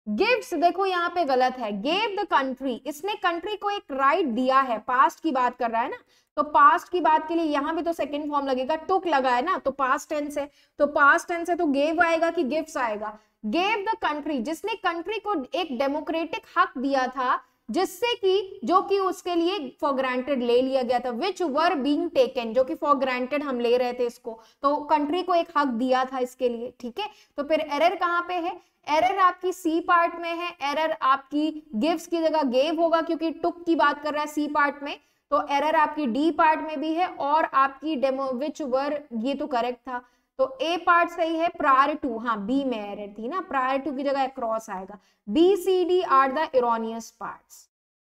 गिव्स देखो यहाँ पे गलत है गेव द कंट्री इसने कंट्री को एक राइट दिया है पास्ट की बात कर रहा है ना तो पास्ट की बात के लिए यहाँ भी तो सेकेंड फॉर्म लगेगा टुक लगा है ना तो पास्ट टेंस है तो पास्ट टेंस है तो गेव आएगा कि गिफ्ट आएगा गेव द कंट्री जिसने कंट्री को एक डेमोक्रेटिक हक दिया था जिससे कि जो कि उसके लिए फॉर ग्रांटेड ले लिया गया था विच वर बींग टेकन जो कि फॉर ग्रांटेड हम ले रहे थे इसको तो कंट्री को एक हक दिया था इसके लिए ठीक है तो फिर एरर कहाँ पे है एरर आपकी सी पार्ट में है एरर आपकी गिव्स की जगह गेव होगा क्योंकि टुक की बात कर रहा है सी पार्ट में तो एरर आपकी डी पार्ट में भी है और आपकी डेमो विच वर ये तो करेक्ट था तो ए पार्ट सही है प्रायर टू हाँ बी में एरर थी ना प्रायर टू की जगह अक्रॉस आएगा B C D are the erroneous parts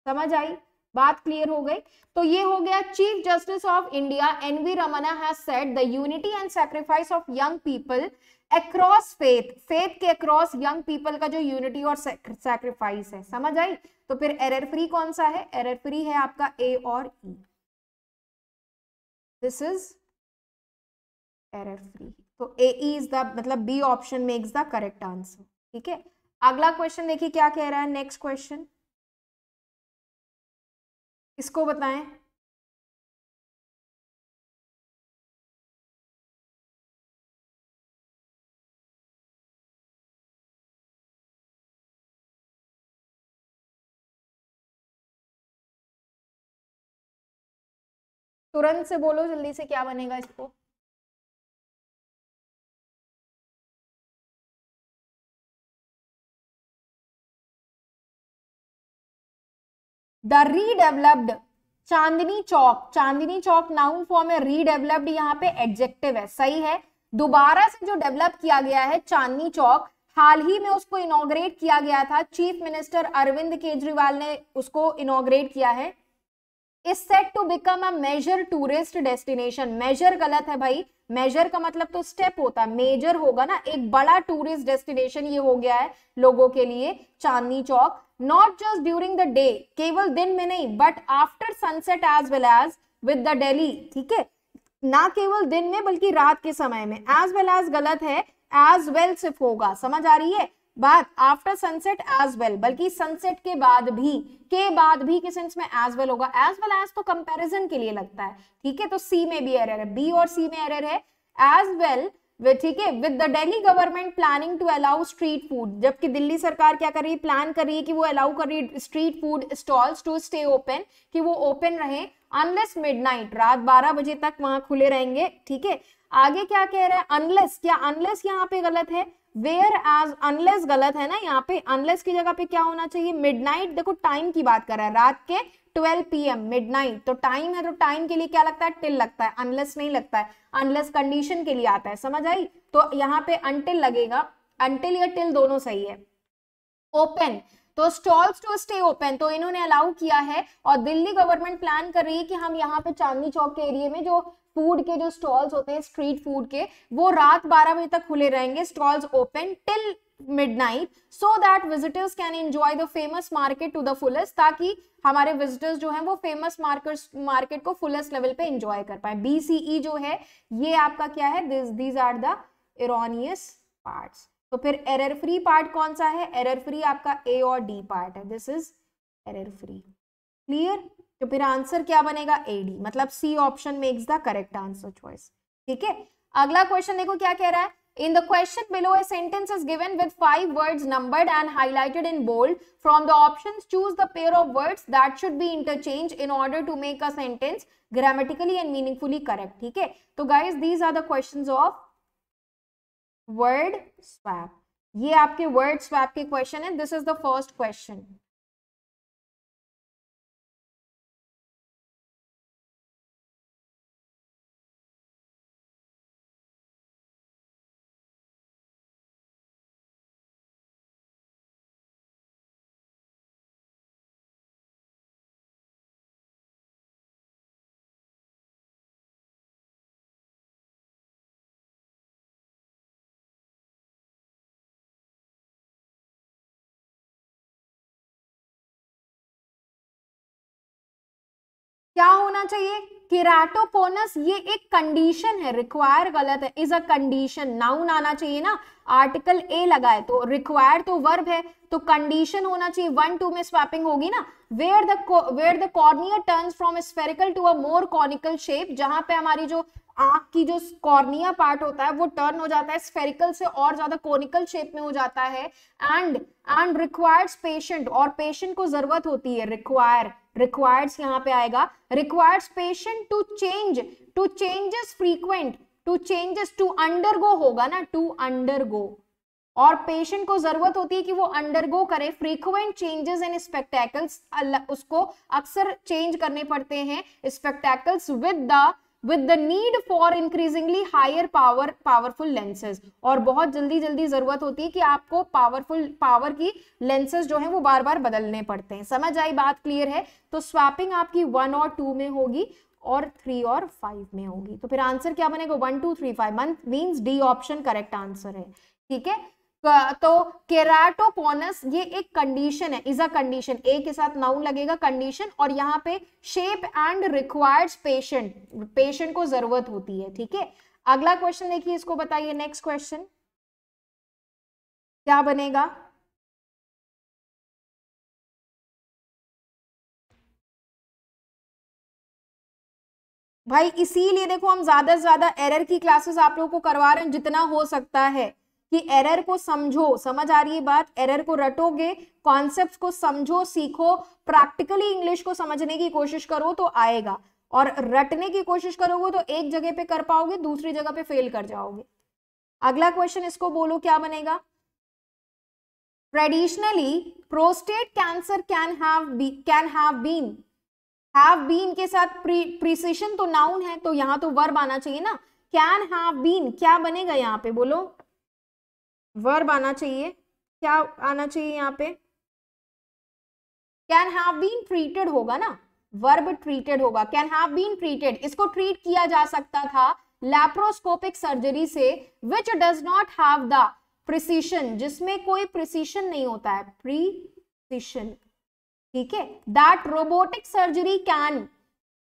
समझ आई बात क्लियर हो गई तो ये हो गया chief justice of India N V Ramana has set the unity and sacrifice of young people across faith faith के अक्रॉस यंग पीपल का जो यूनिटी और सेक्रीफाइस है समझ आई तो फिर एरर फ्री कौन सा है एरर फ्री है आपका ए और E this is error free तो ए इज द मतलब B option makes the correct answer ठीक है अगला क्वेश्चन देखिए क्या कह रहा है नेक्स्ट क्वेश्चन इसको बताएं तुरंत से बोलो जल्दी से क्या बनेगा इसको the redeveloped Chandni Chowk Chandni Chowk noun form है रीडेवलप्ड यहाँ पे एडजेक्टिव है सही है दोबारा से जो डेवलप किया गया है चांदनी चौक हाल ही में उसको इनोग्रेट किया गया था चीफ मिनिस्टर अरविंद केजरीवाल ने उसको इनोग्रेट किया है is set to become a major tourist destination major गलत है भाई मेजर का मतलब तो स्टेप होता है मेजर होगा ना एक बड़ा टूरिस्ट डेस्टिनेशन ये हो गया है लोगों के लिए Chandni Chowk not just during the day केवल दिन में नहीं but after sunset as well as with the Delhi ठीक है ना केवल दिन में बल्कि रात के समय में एज वेल एज गलत है एज वेल सिर्फ होगा समझ आ रही है बात आफ्टर सनसेट एज वेल बल्कि सनसेट के बाद भी के बाद भी के सेंस में एज वेल होगा एज वेल एज तो कंपैरिजन के लिए लगता है ठीक है तो सी में भी एरर है बी और सी में एरर है एज वेल well ठीक है with the Delhi government planning to allow street food जबकि दिल्ली सरकार क्या कर रही है प्लान कर रही है कि वो अलाउ कर रही है street food stalls to stay open कि वो ओपन रहे अनलेस मिडनाइट रात 12 बजे तक वहां खुले रहेंगे ठीक है आगे क्या कह रहे हैं अनलेस क्या अनलेस यहाँ पे गलत है वेयर एज अनलेस गलत है ना यहाँ पे अनलेस की जगह पे क्या होना चाहिए मिडनाइट देखो टाइम की बात कर रहा है रात के 12 पी एम मिड तो टाइम है तो टाइम के लिए क्या लगता है टिल लगता है अनलेस नहीं लगता है अनलेस कंडीशन के लिए आता है समझ आई तो यहाँ पे अनटिल लगेगा अनटिल या टिल दोनों सही है ओपन तो स्टॉल्स टू स्टे ओपन तो इन्होंने अलाउ किया है और दिल्ली गवर्नमेंट प्लान कर रही है कि हम यहाँ पे चांदनी चौक के एरिया में जो फूड के जो स्टॉल्स होते हैं स्ट्रीट फूड के वो रात 12 बजे तक खुले रहेंगे stalls open till midnight so that visitors can enjoy the famous market to the fullest taki हमारे विजिटर्स जो हैं वो फेमस मार्केट मार्केट को फुलेस्ट लेवल पे एंजॉय कर पाए बी e जो है ये आपका क्या है this these are the erroneous parts तो फिर एरर फ्री पार्ट कौन सा है एरर फ्री आपका ए और डी पार्ट है this is error free clear तो फिर आंसर क्या बनेगा ए डी मतलब C option makes the correct answer choice ठीक है अगला क्वेश्चन देखो क्या कह रहा है In the question below, a sentence is given with five words numbered and highlighted in bold. From the options, choose the pair of words that should be interchanged in order to make a sentence grammatically and meaningfully correct. Okay? So guys, these are the questions of word swap. ये आपके word swap के question है. This is the first question. क्या होना चाहिए किराटोपोनस ये एक condition है रिक्वायर गलत है इज अ कंडीशन नाउन आना चाहिए ना आर्टिकल ए लगाए तो रिक्वायर तो वर्ब है तो कंडीशन तो तो होना चाहिए वन टू में स्वैपिंग होगी ना where the where the cornea turns from spherical to a more conical shape जहां पे हमारी जो आंख की जो कॉर्निया पार्ट होता है वो टर्न हो जाता है स्फेरिकल से और ज्यादा कोनिकल शेप में हो जाता है एंड एंड रिक्वायर्स पेशेंट और पेशेंट को जरूरत होती है रिक्वायर रिक्वायर्स यहाँ पे आएगा requires patient to change to changes frequent to changes to undergo होगा ना टू अंडरगो और पेशेंट को जरूरत होती है कि वो अंडरगो करे फ्रीक्वेंट चेंजेस इन स्पेक्टेकल्स उसको अक्सर चेंज करने पड़ते हैं spectacles with the with the need for increasingly higher power powerful lenses और बहुत जल्दी जल्दी जरूरत होती है कि आपको पावरफुल पावर की लेंसेज जो है वो बार बार बदलने पड़ते हैं समझ आई बात क्लियर है तो स्वैपिंग आपकी वन और टू में होगी और थ्री और फाइव में होगी तो फिर आंसर क्या बनेगा one two three five month means D option correct answer है ठीक है तो केराटोकोनस ये एक कंडीशन है इज अ कंडीशन ए के साथ नाउन लगेगा कंडीशन और यहाँ पे shape and required patient patient को जरूरत होती है ठीक है अगला क्वेश्चन देखिए इसको बताइए नेक्स्ट क्वेश्चन क्या बनेगा भाई इसीलिए देखो हम ज्यादा से ज्यादा एरर की क्लासेस आप लोगों को करवा रहे हैं जितना हो सकता है कि एरर को समझो समझ आ रही है बात एरर को रटोगे कॉन्सेप्ट को समझो सीखो प्रैक्टिकली इंग्लिश को समझने की कोशिश करो तो आएगा और रटने की कोशिश करोगे तो एक जगह पे कर पाओगे दूसरी जगह पे फेल कर जाओगे अगला क्वेश्चन इसको बोलो क्या बनेगा traditionally prostate cancer can have can have been have been के साथ प्रिसिशन तो नाउन है तो यहां तो वर्ब आना चाहिए ना कैन हैव बीन क्या बनेगा यहाँ पे बोलो वर्ब आना चाहिए क्या आना चाहिए यहाँ पे कैन हैव बीन ट्रीटेड होगा ना वर्ब ट्रीटेड होगा कैन हैव बीन ट्रीटेड इसको ट्रीट किया जा सकता था लैप्रोस्कोपिक सर्जरी से which does not have the precision जिसमें कोई प्रिसीशन नहीं होता है प्रीसीशन ठीक है that robotic surgery can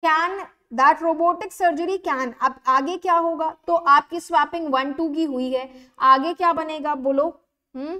can that robotic surgery can अब आगे क्या होगा तो आपकी स्वैपिंग वन टू की हुई है आगे क्या बनेगा बोलो hmm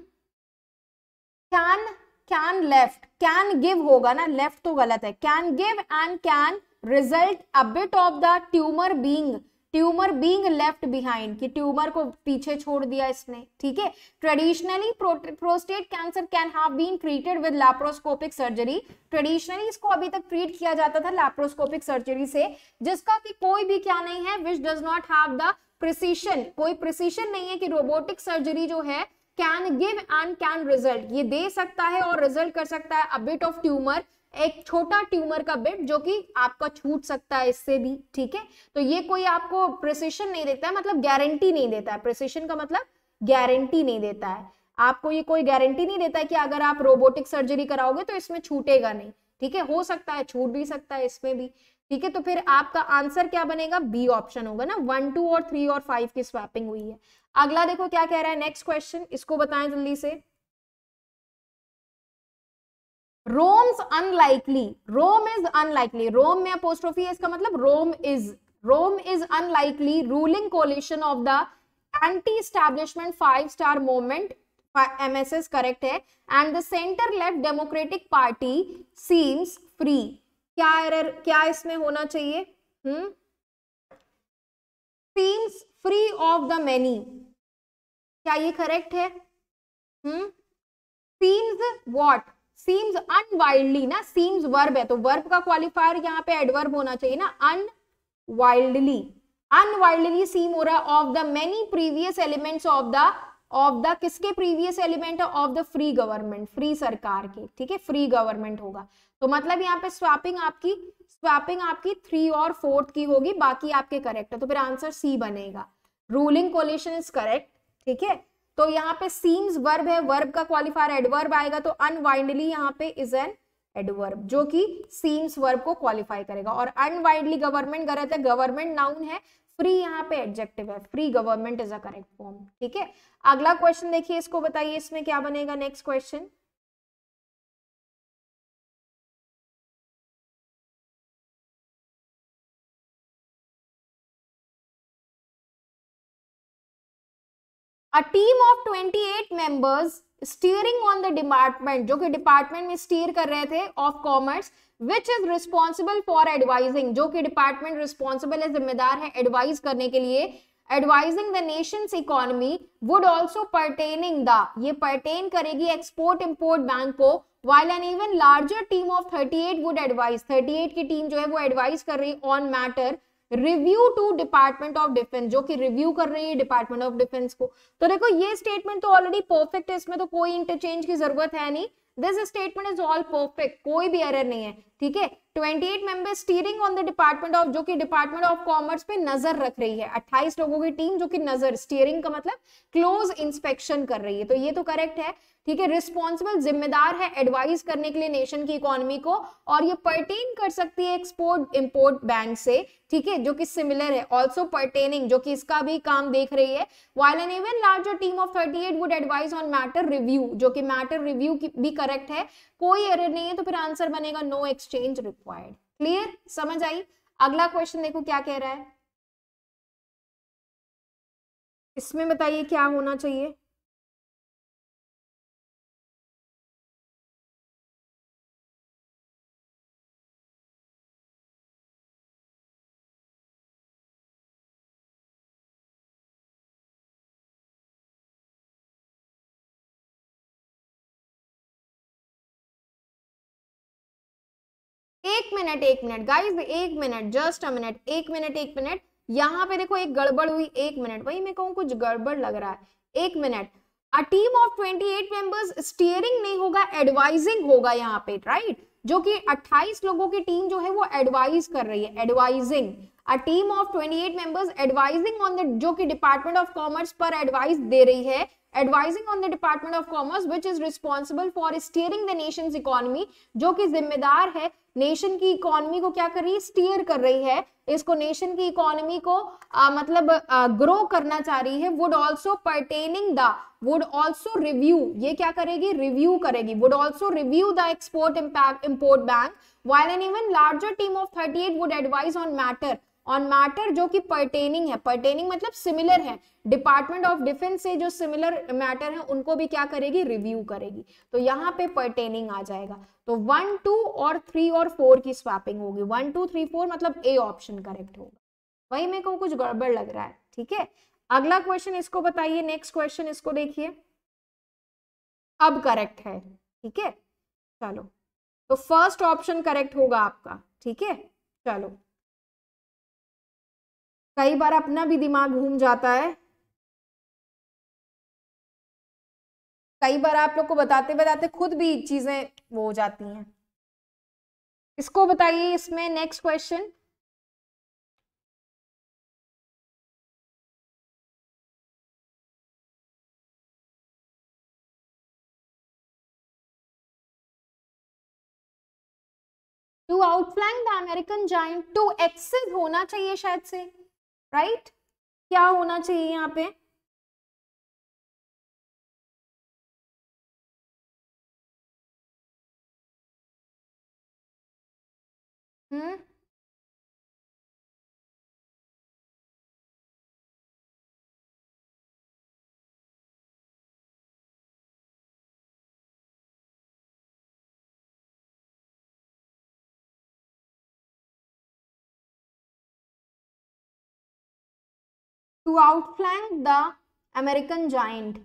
can can left can give होगा ना लेफ्ट तो गलत है can give and can result a bit of the tumour being tumour being left behind कि ट्यूमर को पीछे छोड़ दिया इसने ठीक है traditionally prostate cancer can have been treated with laparoscopic surgery traditionally इसको अभी तक ट्रीट किया जाता था लैप्रोस्कोपिक सर्जरी से जिसका कि कोई भी क्या नहीं है which does not have the precision कोई प्रिसीशन नहीं है कि रोबोटिक सर्जरी जो है can give and can result ये दे सकता है और रिजल्ट कर सकता है अबिट ऑफ ट्यूमर एक छोटा ट्यूमर का बेड जो कि आपका छूट सकता है इससे भी ठीक है तो ये कोई आपको प्रिसिशन नहीं देता है मतलब गारंटी नहीं देता है प्रिसिशन का मतलब गारंटी नहीं देता है आपको ये कोई गारंटी नहीं देता है कि अगर आप रोबोटिक सर्जरी कराओगे तो इसमें छूटेगा नहीं ठीक है हो सकता है छूट भी सकता है इसमें भी ठीक है तो फिर आपका आंसर क्या बनेगा बी ऑप्शन होगा ना वन टू और थ्री और फाइव की स्वैपिंग हुई है अगला देखो क्या कह रहा है नेक्स्ट क्वेश्चन इसको बताएं जल्दी से Rome's unlikely Rome is unlikely Rome में अपोस्ट्रोफी है इसका मतलब Rome is Rome is unlikely ruling coalition of the anti establishment five star movement S correct है and the centre left democratic party seems free क्या error क्या इसमें होना चाहिए hmm seems free of the many क्या ये correct है hmm seems what seems unwieldily ना सीम्स वर्ब है तो वर्ब का क्वालिफायर यहाँ पे एडवर्ब होना चाहिए ना अनवाइल्डली अनवाइल्डली सीम हो रहा है of the many previous elements of the of the किसके प्रीवियस एलिमेंट है of the free government free सरकार के ठीक है फ्री गवर्नमेंट होगा तो मतलब यहाँ पे स्वैपिंग आपकी स्वैपिंग आपकी थ्री और फोर्थ की होगी बाकी आपके करेक्ट है तो फिर आंसर सी बनेगा रूलिंग कोलिशन इज करेक्ट ठीक है तो यहाँ पे सीम्स वर्ब है वर्ब का क्वालिफायर एडवर्ब आएगा तो अनवाइंडली यहाँ पे इज एन एडवर्ब जो कि सीम्स वर्ब को क्वालिफाई करेगा और अनवाइंडली गवर्नमेंट गलत है गवर्नमेंट नाउन है फ्री यहाँ पे एडजेक्टिव है free government is a correct form ठीक है अगला क्वेश्चन देखिए इसको बताइए इसमें क्या बनेगा next question a team of 28 members steering on the department जो कि डिपार्टमेंट में स्टीयर कर रहे थे of commerce which is responsible for advising जो कि डिपार्टमेंट रिस्पॉन्सिबल है जिम्मेदार है एडवाइज करने के लिए advising the nation economy would also pertaining the ये परटेन करेगी एक्सपोर्ट इम्पोर्ट बैंक को while an even larger team of thirty eight would advise eight की टीम जो है वो एडवाइज कर रही on matter review to department of defence जो कि रिव्यू कर रही है डिपार्टमेंट ऑफ डिफेंस को तो देखो ये स्टेटमेंट तो ऑलरेडी परफेक्ट है इसमें तो कोई इंटरचेंज की जरूरत है नहीं this statement is all perfect कोई भी एरर नहीं है ठीक है 28 member steering on the department of जो कि डिपार्टमेंट ऑफ कॉमर्स पे नजर रख रही है 28 लोगों की टीम जो कि नजर स्टीयरिंग का मतलब क्लोज इंस्पेक्शन कर रही है तो ये तो करेक्ट है ठीक है रिस्पॉन्सिबल जिम्मेदार है एडवाइस करने के लिए नेशन की इकोनॉमी को और ये परटेन कर सकती है एक्सपोर्ट इम्पोर्ट बैन से ठीक है जो कि सिमिलर है ऑल्सो परटेनिंग जो कि इसका भी काम देख रही है while an even larger team of thirty eight would advise on matter review जो कि मैटर रिव्यू भी करेक्ट है कोई एरर नहीं है तो फिर आंसर बनेगा नो एक्सचेंज रिक्वायर्ड क्लियर समझ आई अगला क्वेश्चन देखो क्या कह रहा है इसमें बताइए क्या होना चाहिए एक मिनट एक मिनट गाइज एक मिनट जस्ट अ मिनट एक मिनट एक मिनट यहाँ पे देखो एक गड़बड़ हुई एक मिनट वही मैं कहूँ कुछ गड़बड़ लग रहा है एक minute a team of 28 members steering नहीं होगा एडवाइजिंग होगा यहाँ पे राइट जो कि 28 लोगों की टीम जो है वो एडवाइज कर रही है advising a team of 28 members advising on the जो कि डिपार्टमेंट ऑफ कॉमर्स पर एडवाइस दे रही है advising on the department of commerce which is responsible for steering the nation economy जो कि जिम्मेदार है नेशन की इकोनॉमी को क्या कर रही है स्टीयर कर रही है इसको नेशन की इकोनॉमी को आ, मतलब ग्रो करना चाह रही है would also pertaining the would also review ये क्या करेगी रिव्यू करेगी would also review the export impact import bank while an even larger team of thirty eight would advise on matter on matter जो कि पर्टेनिंग है pertaining मतलब similar है department of defence से जो सिमिलर मैटर है उनको भी क्या करेगी रिव्यू करेगी तो यहाँ पे पर्टेनिंग आ जाएगा तो वन टू और थ्री और फोर की स्वैपिंग होगी वन टू थ्री फोर मतलब ए ऑप्शन करेक्ट होगा वही मेरे को कुछ गड़बड़ लग रहा है ठीक है अगला क्वेश्चन इसको बताइए नेक्स्ट क्वेश्चन इसको देखिए अब करेक्ट है ठीक है चलो तो फर्स्ट ऑप्शन करेक्ट होगा आपका ठीक है चलो कई बार अपना भी दिमाग घूम जाता है कई बार आप लोग को बताते बताते खुद भी चीज़ें वो हो जाती हैं इसको बताइए इसमें next question to outflank the American giant to access होना चाहिए शायद से राइट क्या होना चाहिए यहाँ पे hmm to outflank the American giant.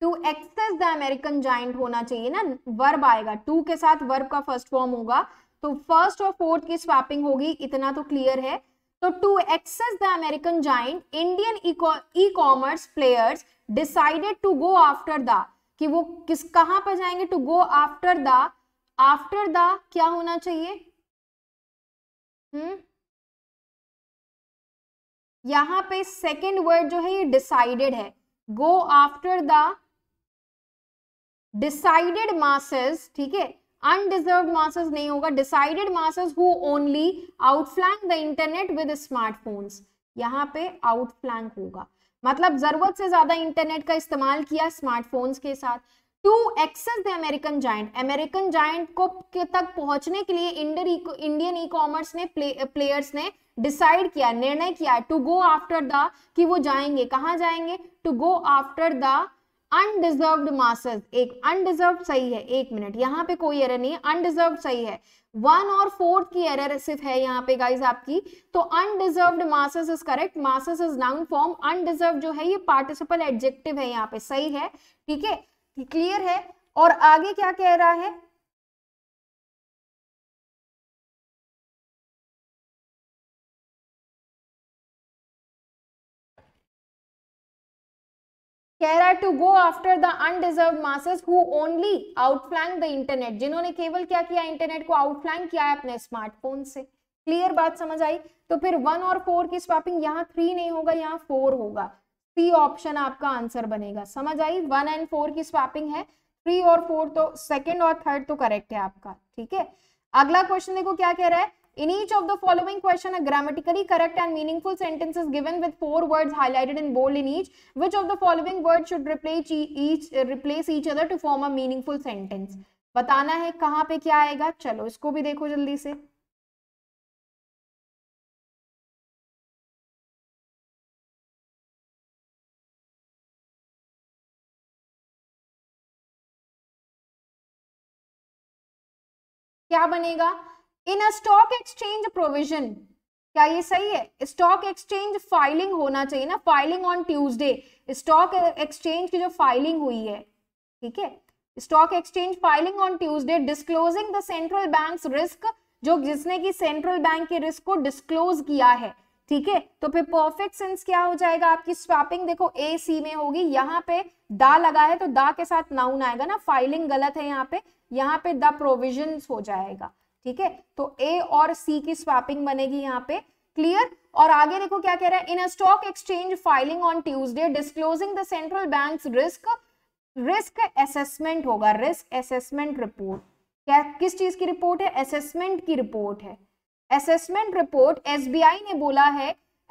To access the American giant होना चाहिए ना वर्ब आएगा टू के साथ वर्ब का फर्स्ट फॉर्म होगा तो फर्स्ट और फोर्थ की स्वैपिंग होगी इतना तो क्लियर है तो to access the American giant Indian e commerce players decided to go after the कि वो किस कहां पर जाएंगे to go after the after the क्या होना चाहिए हम्म यहाँ पे सेकेंड वर्ड जो है ये डिसाइडेड है go after the decided masses ठीक है अनडिजर्व मासेस नहीं होगा decided masses who only outflank the internet with smartphones यहाँ पे आउटफ्लैंक होगा मतलब जरूरत से ज्यादा इंटरनेट का इस्तेमाल किया स्मार्टफोन्स के साथ to access the American giant American giant को के तक पहुंचने के लिए इंडियन इंडियन ई कॉमर्स ने प्ले, प्लेयर्स ने डिसाइड किया निर्णय किया टू गो आफ्टर द कि वो जाएंगे कहाँ जाएंगे to go after the underserved mass एक अनडिजर्व सही है एक मिनट यहाँ पे कोई एरर नहीं है अनडिजर्व सही है वन और फोर्थ की एरर सिर्फ है यहाँ पे गाइज आपकी तो underserved masses is correct masses is noun form underserved जो है ये पार्टिसिपल एडजेक्टिव है यहाँ पे सही है ठीक है क्लियर है और आगे क्या कह रहा है कह रहा है to go after the underserved masses who only outflank the internet जिन्होंने केवल क्या किया इंटरनेट को आउटफ्लैंग किया है अपने स्मार्टफोन से क्लियर बात समझ आई तो फिर वन और फोर की स्वापिंग यहाँ थ्री नहीं होगा यहाँ फोर होगा सी ऑप्शन आपका आंसर बनेगा समझ आई वन एंड फोर की स्वैपिंग है थ्री और फोर तो सेकेंड और थर्ड तो करेक्ट है आपका ठीक है अगला क्वेश्चन देखो क्या कह रहा है In each of the following question, a grammatically correct and meaningful sentence is given with four words highlighted in bold in each. Which of the following words should replace each replace each other to form a meaningful sentence? बताना है कहाँ पे क्या आएगा चलो इसको भी देखो जल्दी से क्या बनेगा in a stock exchange provision क्या ये सही है स्टॉक एक्सचेंज फाइलिंग होना चाहिए ना filing on Tuesday stock exchange की जो फाइलिंग हुई है ठीक है stock exchange filing on Tuesday disclosing the central bank risk जो जिसने की सेंट्रल बैंक के रिस्क को डिस्क्लोज किया है ठीक है तो फिर परफेक्ट सेंस क्या हो जाएगा आपकी स्वापिंग देखो ए सी में होगी यहाँ पे दा लगा है तो दा के साथ नाउन आएगा ना फाइलिंग गलत है यहाँ पे यहाँ पे द प्रोविजन हो जाएगा ठीक है तो ए और सी की स्वापिंग बनेगी यहाँ पे क्लियर और आगे देखो क्या कह रहा है in a stock exchange filing on Tuesday disclosing the central bank risk risk assessment होगा रिस्क असेसमेंट रिपोर्ट क्या किस चीज की रिपोर्ट है असेसमेंट की रिपोर्ट है असेसमेंट रिपोर्ट एसबीआई ने बोला है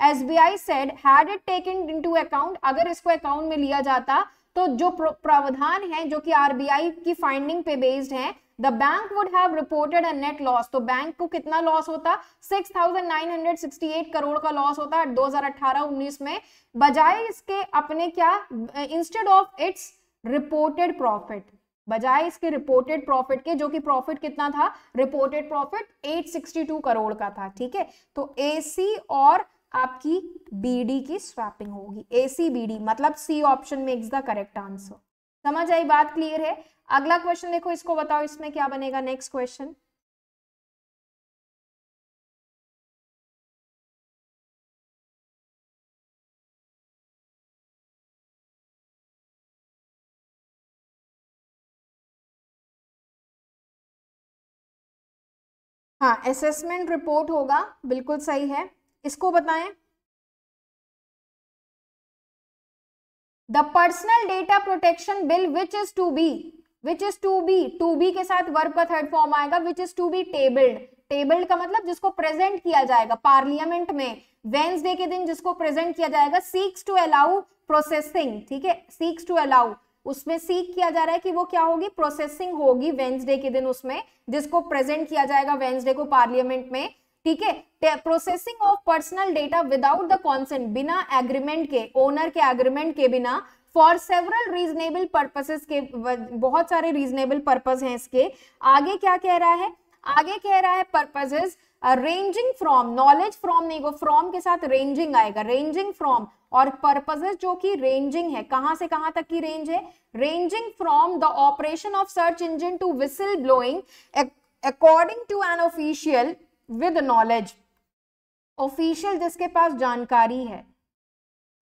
SBI said had it taken into account अगर इसको अकाउंट में लिया जाता तो जो प्रावधान है जो कि आरबीआई की फाइंडिंग पे बेस्ड है the bank would have reported a net loss तो बैंक को कितना लॉस होता 6,968 करोड़ का लॉस होता 2018-19 में बजाय इसके अपने क्या instead of it's reported profit बजाय इसके रिपोर्टेड प्रॉफिट के जो कि प्रॉफिट कितना था रिपोर्टेड प्रॉफिट 862 करोड़ का था ठीक है तो एसी और आपकी बीडी की स्वैपिंग होगी एसी बीडी मतलब C option makes the correct answer समझ आई बात क्लियर है अगला क्वेश्चन देखो इसको बताओ इसमें क्या बनेगा नेक्स्ट क्वेश्चन हाँ असेसमेंट रिपोर्ट होगा बिल्कुल सही है इसको बताएं the personal data protection bill which is to be which is to be to be के साथ वर्ब का थर्ड फॉर्म आएगा which is to be tabled tabled का मतलब जिसको प्रेजेंट किया जाएगा पार्लियामेंट में वेंसडे के दिन जिसको प्रेजेंट किया जाएगा सीक्स टू अलाउ प्रोसेसिंग ठीक है सीक्स टू अलाउ उसमें सीख किया जा रहा है कि वो क्या होगी प्रोसेसिंग होगी वेंसडे के दिन उसमें जिसको प्रेजेंट किया जाएगा वेंसडे को पार्लियामेंट में ठीक है processing of personal data without the consent बिना एग्रीमेंट के ओनर के एग्रीमेंट के बिना फॉर सेवरल रीजनेबल पर्पसेस के बहुत सारे रीजनेबल पर्पज हैं इसके आगे क्या कह रहा है आगे कह रहा है purposes ranging from knowledge from नहीं वो फ्रॉम के साथ रेंजिंग आएगा रेंजिंग फ्रॉम और पर्पजेस जो कि रेंजिंग है कहां से कहां तक की रेंज है ranging from the operation of search engine to whistle blowing according to an official with knowledge official जिसके पास जानकारी है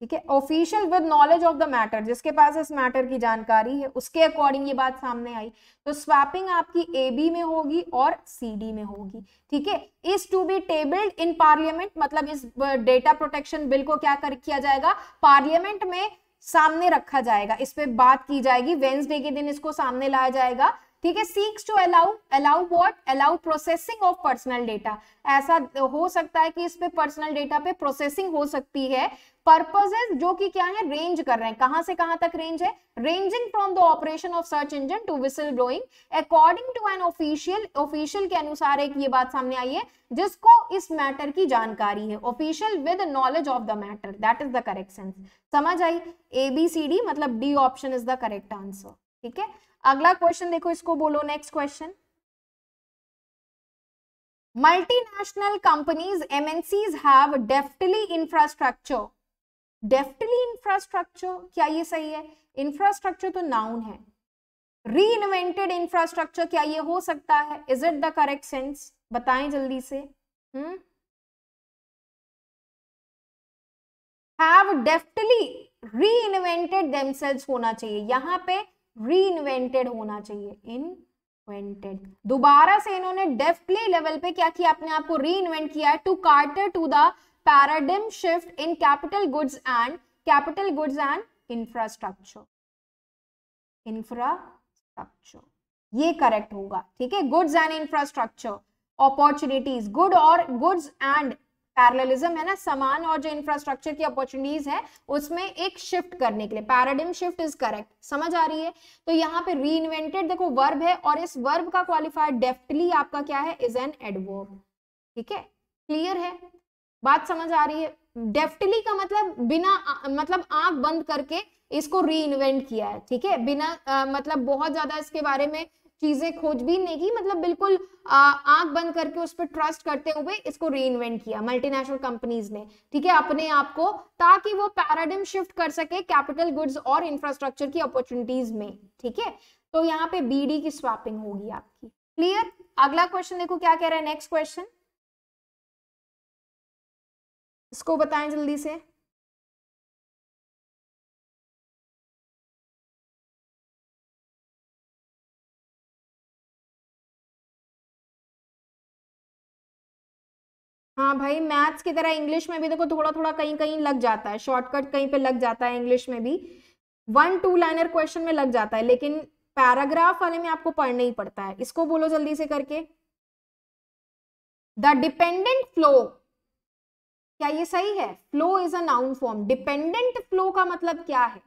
ठीक है official with knowledge of the matter जिसके पास इस मैटर की जानकारी है उसके अकॉर्डिंग ये बात सामने आई तो स्वैपिंग आपकी ए बी में होगी और सी डी में होगी ठीक है is to be tabled in parliament मतलब इस डेटा प्रोटेक्शन बिल को क्या कर किया जाएगा पार्लियामेंट में सामने रखा जाएगा इस पर बात की जाएगी वेंसडे के दिन इसको सामने लाया जाएगा ठीक है seeks to allow allow what allow processing of personal data ऐसा हो सकता है कि इस पे पर्सनल डेटा पे प्रोसेसिंग हो सकती है पर्पजेज जो कि क्या है रेंज कर रहे हैं कहां से कहां तक रेंज है ranging from the operation of search engine to whistle blowing according to an official official के अनुसार एक ये बात सामने आई है जिसको इस मैटर की जानकारी है official with knowledge of the matter that is the correct sense समझ आई ए बी सी डी मतलब D option is the correct answer ठीक है अगला क्वेश्चन देखो इसको बोलो next question multinational companies MNCs have deftly infrastructure deftly infrastructure क्या ये सही है इंफ्रास्ट्रक्चर तो नाउन है री इन्वेंटेड इंफ्रास्ट्रक्चर क्या ये हो सकता है is it the correct sense बताएं जल्दी से हैव डेफ्टली री इन्वेंटेड होना चाहिए यहां पे री इन्वेंटेड होना चाहिए इनवेंटेड दोबारा से इन्होंने डेफली लेवल पे क्या किया अपने आप को री इन्वेंट किया है to cater to the paradigm shift in capital goods and capital goods and infrastructure infrastructure ये करेक्ट होगा ठीक है goods and infrastructure opportunities good और गुड्स एंड पैरलिज्म है ना समान और जो इंफ्रास्ट्रक्चर की अपॉर्चुनिटीज है उसमें एक शिफ्ट करने के लिए पैराडिम शिफ्ट इज करेक्ट समझ आ रही है तो यहाँ पे री इन्वेंटेड देखो वर्ब है और इस वर्ब का क्वालिफायर डेफ्टली आपका क्या है इज एन एडवर्ब ठीक है क्लियर है बात समझ आ रही है डेफ्टली का मतलब बिना मतलब आंख बंद करके इसको री इन्वेंट किया है ठीक है बिना आ, मतलब बहुत ज्यादा इसके बारे में चीजें खोजबीन नहीं की मतलब बिल्कुल आंख बंद करके उस पर ट्रस्ट करते हुए इसको री इन्वेंट किया मल्टीनेशनल कंपनीज ने ठीक है अपने आप को ताकि वो पैराडिम शिफ्ट कर सके कैपिटल गुड्स और इंफ्रास्ट्रक्चर की अपॉर्चुनिटीज में ठीक है तो यहाँ पे बीडी की स्वापिंग होगी आपकी क्लियर अगला क्वेश्चन देखो क्या कह रहा है नेक्स्ट क्वेश्चन इसको बताएं जल्दी से हाँ भाई मैथ्स की तरह इंग्लिश में भी देखो थोड़ा थोड़ा कहीं कहीं लग जाता है शॉर्टकट कहीं पे लग जाता है इंग्लिश में भी वन टू लाइनर क्वेश्चन में लग जाता है लेकिन पैराग्राफ वाले में आपको पढ़ना ही पड़ता है इसको बोलो जल्दी से करके द डिपेंडेंट फ्लो क्या ये सही है flow is a noun form dependent flow का मतलब क्या है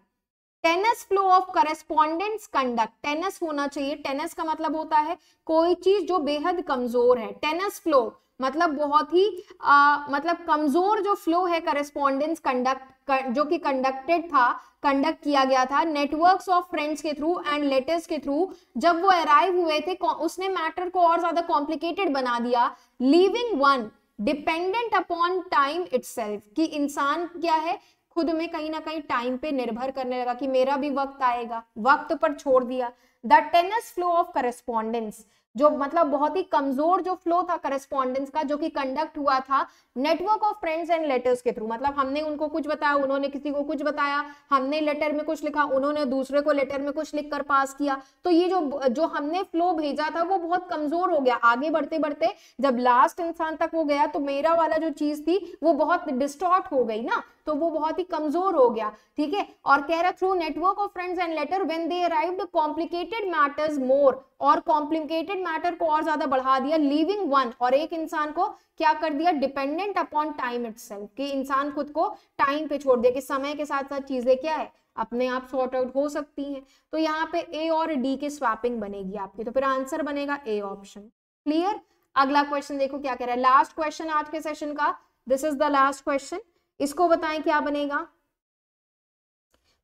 tenuous flow of correspondent conduct tenuous होना चाहिए टेनिस का मतलब होता है कोई चीज जो बेहद कमजोर है टेनिस फ्लो मतलब बहुत ही आ, मतलब कमजोर जो फ्लो है करस्पॉन्डेंस कंडक्ट जो कि कंडक्टेड था कंडक्ट किया गया था नेटवर्क्स ऑफ फ्रेंड्स के थ्रू एंड लेटर्स के थ्रू जब वो अराइव हुए थे उसने मैटर को और ज्यादा कॉम्प्लिकेटेड बना दिया living one dependent upon time it's कि इंसान क्या है खुद में कहीं ना कहीं टाइम पे निर्भर करने लगा कि मेरा भी वक्त आएगा वक्त पर छोड़ दिया the tenuous flow of correspondence जो मतलब बहुत ही कमजोर जो फ्लो था करेस्पॉन्डेंस का जो कि कंडक्ट हुआ था network of friends and letters के थ्रू मतलब हमने उनको कुछ बताया उन्होंने किसी को कुछ बताया हमने लेटर में कुछ लिखा उन्होंने दूसरे को लेटर में कुछ लिख कर पास किया तो ये जो जो हमने फ्लो भेजा था वो बहुत कमजोर हो गया आगे बढ़ते बढ़ते जब लास्ट इंसान तक वो गया तो मेरा वाला जो चीज थी वो बहुत डिस्टॉर्ट हो गई ना तो वो बहुत ही कमजोर हो गया ठीक है और कह रहा through network of friends and letter when they arrived complicated matters more और कॉम्प्लिकेटेड मैटर को और ज्यादा बढ़ा दिया लिविंग वन और एक इंसान को क्या कर दिया डिपेंडेंट अपॉन टाइम इट कि इंसान खुद को टाइम पे छोड़ दिया कि समय के साथ साथ चीजें क्या है अपने आप सॉर्ट आउट हो सकती हैं तो यहाँ पे ए और डी के स्वापिंग बनेगी आपकी तो फिर आंसर बनेगा ए ऑप्शन क्लियर अगला क्वेश्चन देखो क्या कह रहा है लास्ट क्वेश्चन आज के सेशन का this is the last question इसको बताएं क्या बनेगा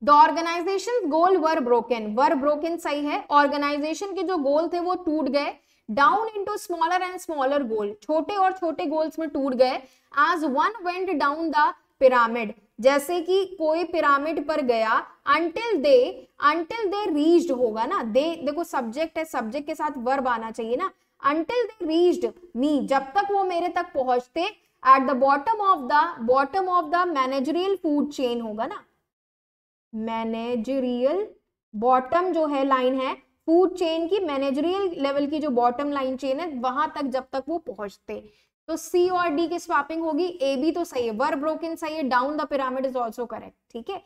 the organization goal were broken were broken सही है ऑर्गेनाइजेशन के जो गोल थे वो टूट गए down into smaller and smaller goal छोटे और छोटे गोल्स में टूट गए as one went down the pyramid जैसे कि कोई पिरामिड पर गया until they until they reached होगा ना दे देखो सब्जेक्ट है सब्जेक्ट के साथ वर्ब आना चाहिए ना अंटिल दे रीच्ड मी जब तक वो मेरे तक पहुंचते at the bottom of the bottom of the managerial food chain होगा ना मैनेजरियल बॉटम जो है लाइन है फूड चेन की मैनेजरियल लेवल की जो बॉटम लाइन चेन है वहां तक जब तक वो पहुंचते तो सी और डी की स्वापिंग होगी ए बी तो सही है वर ब्रोकन सही है down the pyramid is also correct ठीक है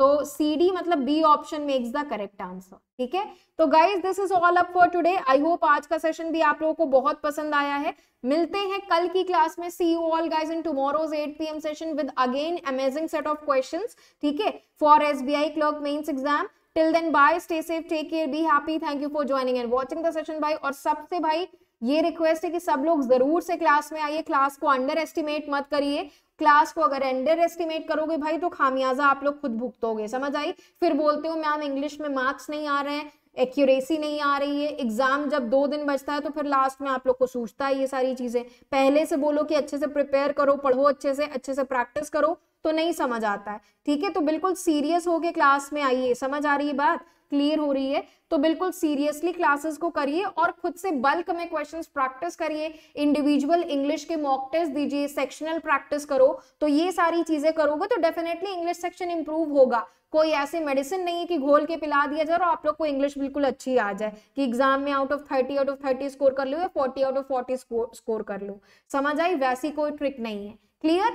तो सी डी मतलब B option makes the correct answer ठीक है तो guys this is all up for today I hope आज का सेशन भी आप लोगों को बहुत पसंद आया है मिलते हैं कल की क्लास में see you all guys in tomorrow's 8 AM session with again amazing set of question ठीक है for S B I clerk mains exam till then bye stay safe take care be happy thank you for joining and watching the session bye और सबसे भाई ये request है कि सब लोग जरूर से क्लास में आइए क्लास को अंडर एस्टिमेट मत करिए क्लास को अगर अंडर एस्टिमेट करोगे भाई तो खामियाजा आप लोग खुद भुगतोगे समझ आई फिर बोलते हो मैम इंग्लिश में मार्क्स नहीं आ रहे हैं एक्यूरेसी नहीं आ रही है एग्जाम जब दो दिन बचता है तो फिर लास्ट में आप लोग को सूझता है ये सारी चीजें पहले से बोलो कि अच्छे से प्रिपेयर करो पढ़ो अच्छे से अच्छे से प्रैक्टिस करो तो नहीं समझ आता है ठीक है तो बिल्कुल सीरियस होके क्लास में आइए समझ आ रही है बात क्लियर हो रही है तो बिल्कुल सीरियसली क्लासेस को करिए और खुद से बल्क में क्वेश्चंस प्रैक्टिस करिए इंडिविजुअल इंग्लिश के मॉक टेस्ट दीजिए सेक्शनल प्रैक्टिस करो तो ये सारी चीजें करोगे तो डेफिनेटली इंग्लिश सेक्शन इंप्रूव होगा कोई ऐसे मेडिसिन नहीं है कि घोल के पिला दिया जाए और आप लोग को इंग्लिश बिल्कुल अच्छी आ जाए कि एग्जाम में out of thirty out of thirty score कर लो या forty out of forty score कर लो समझ आई वैसी कोई ट्रिक नहीं है क्लियर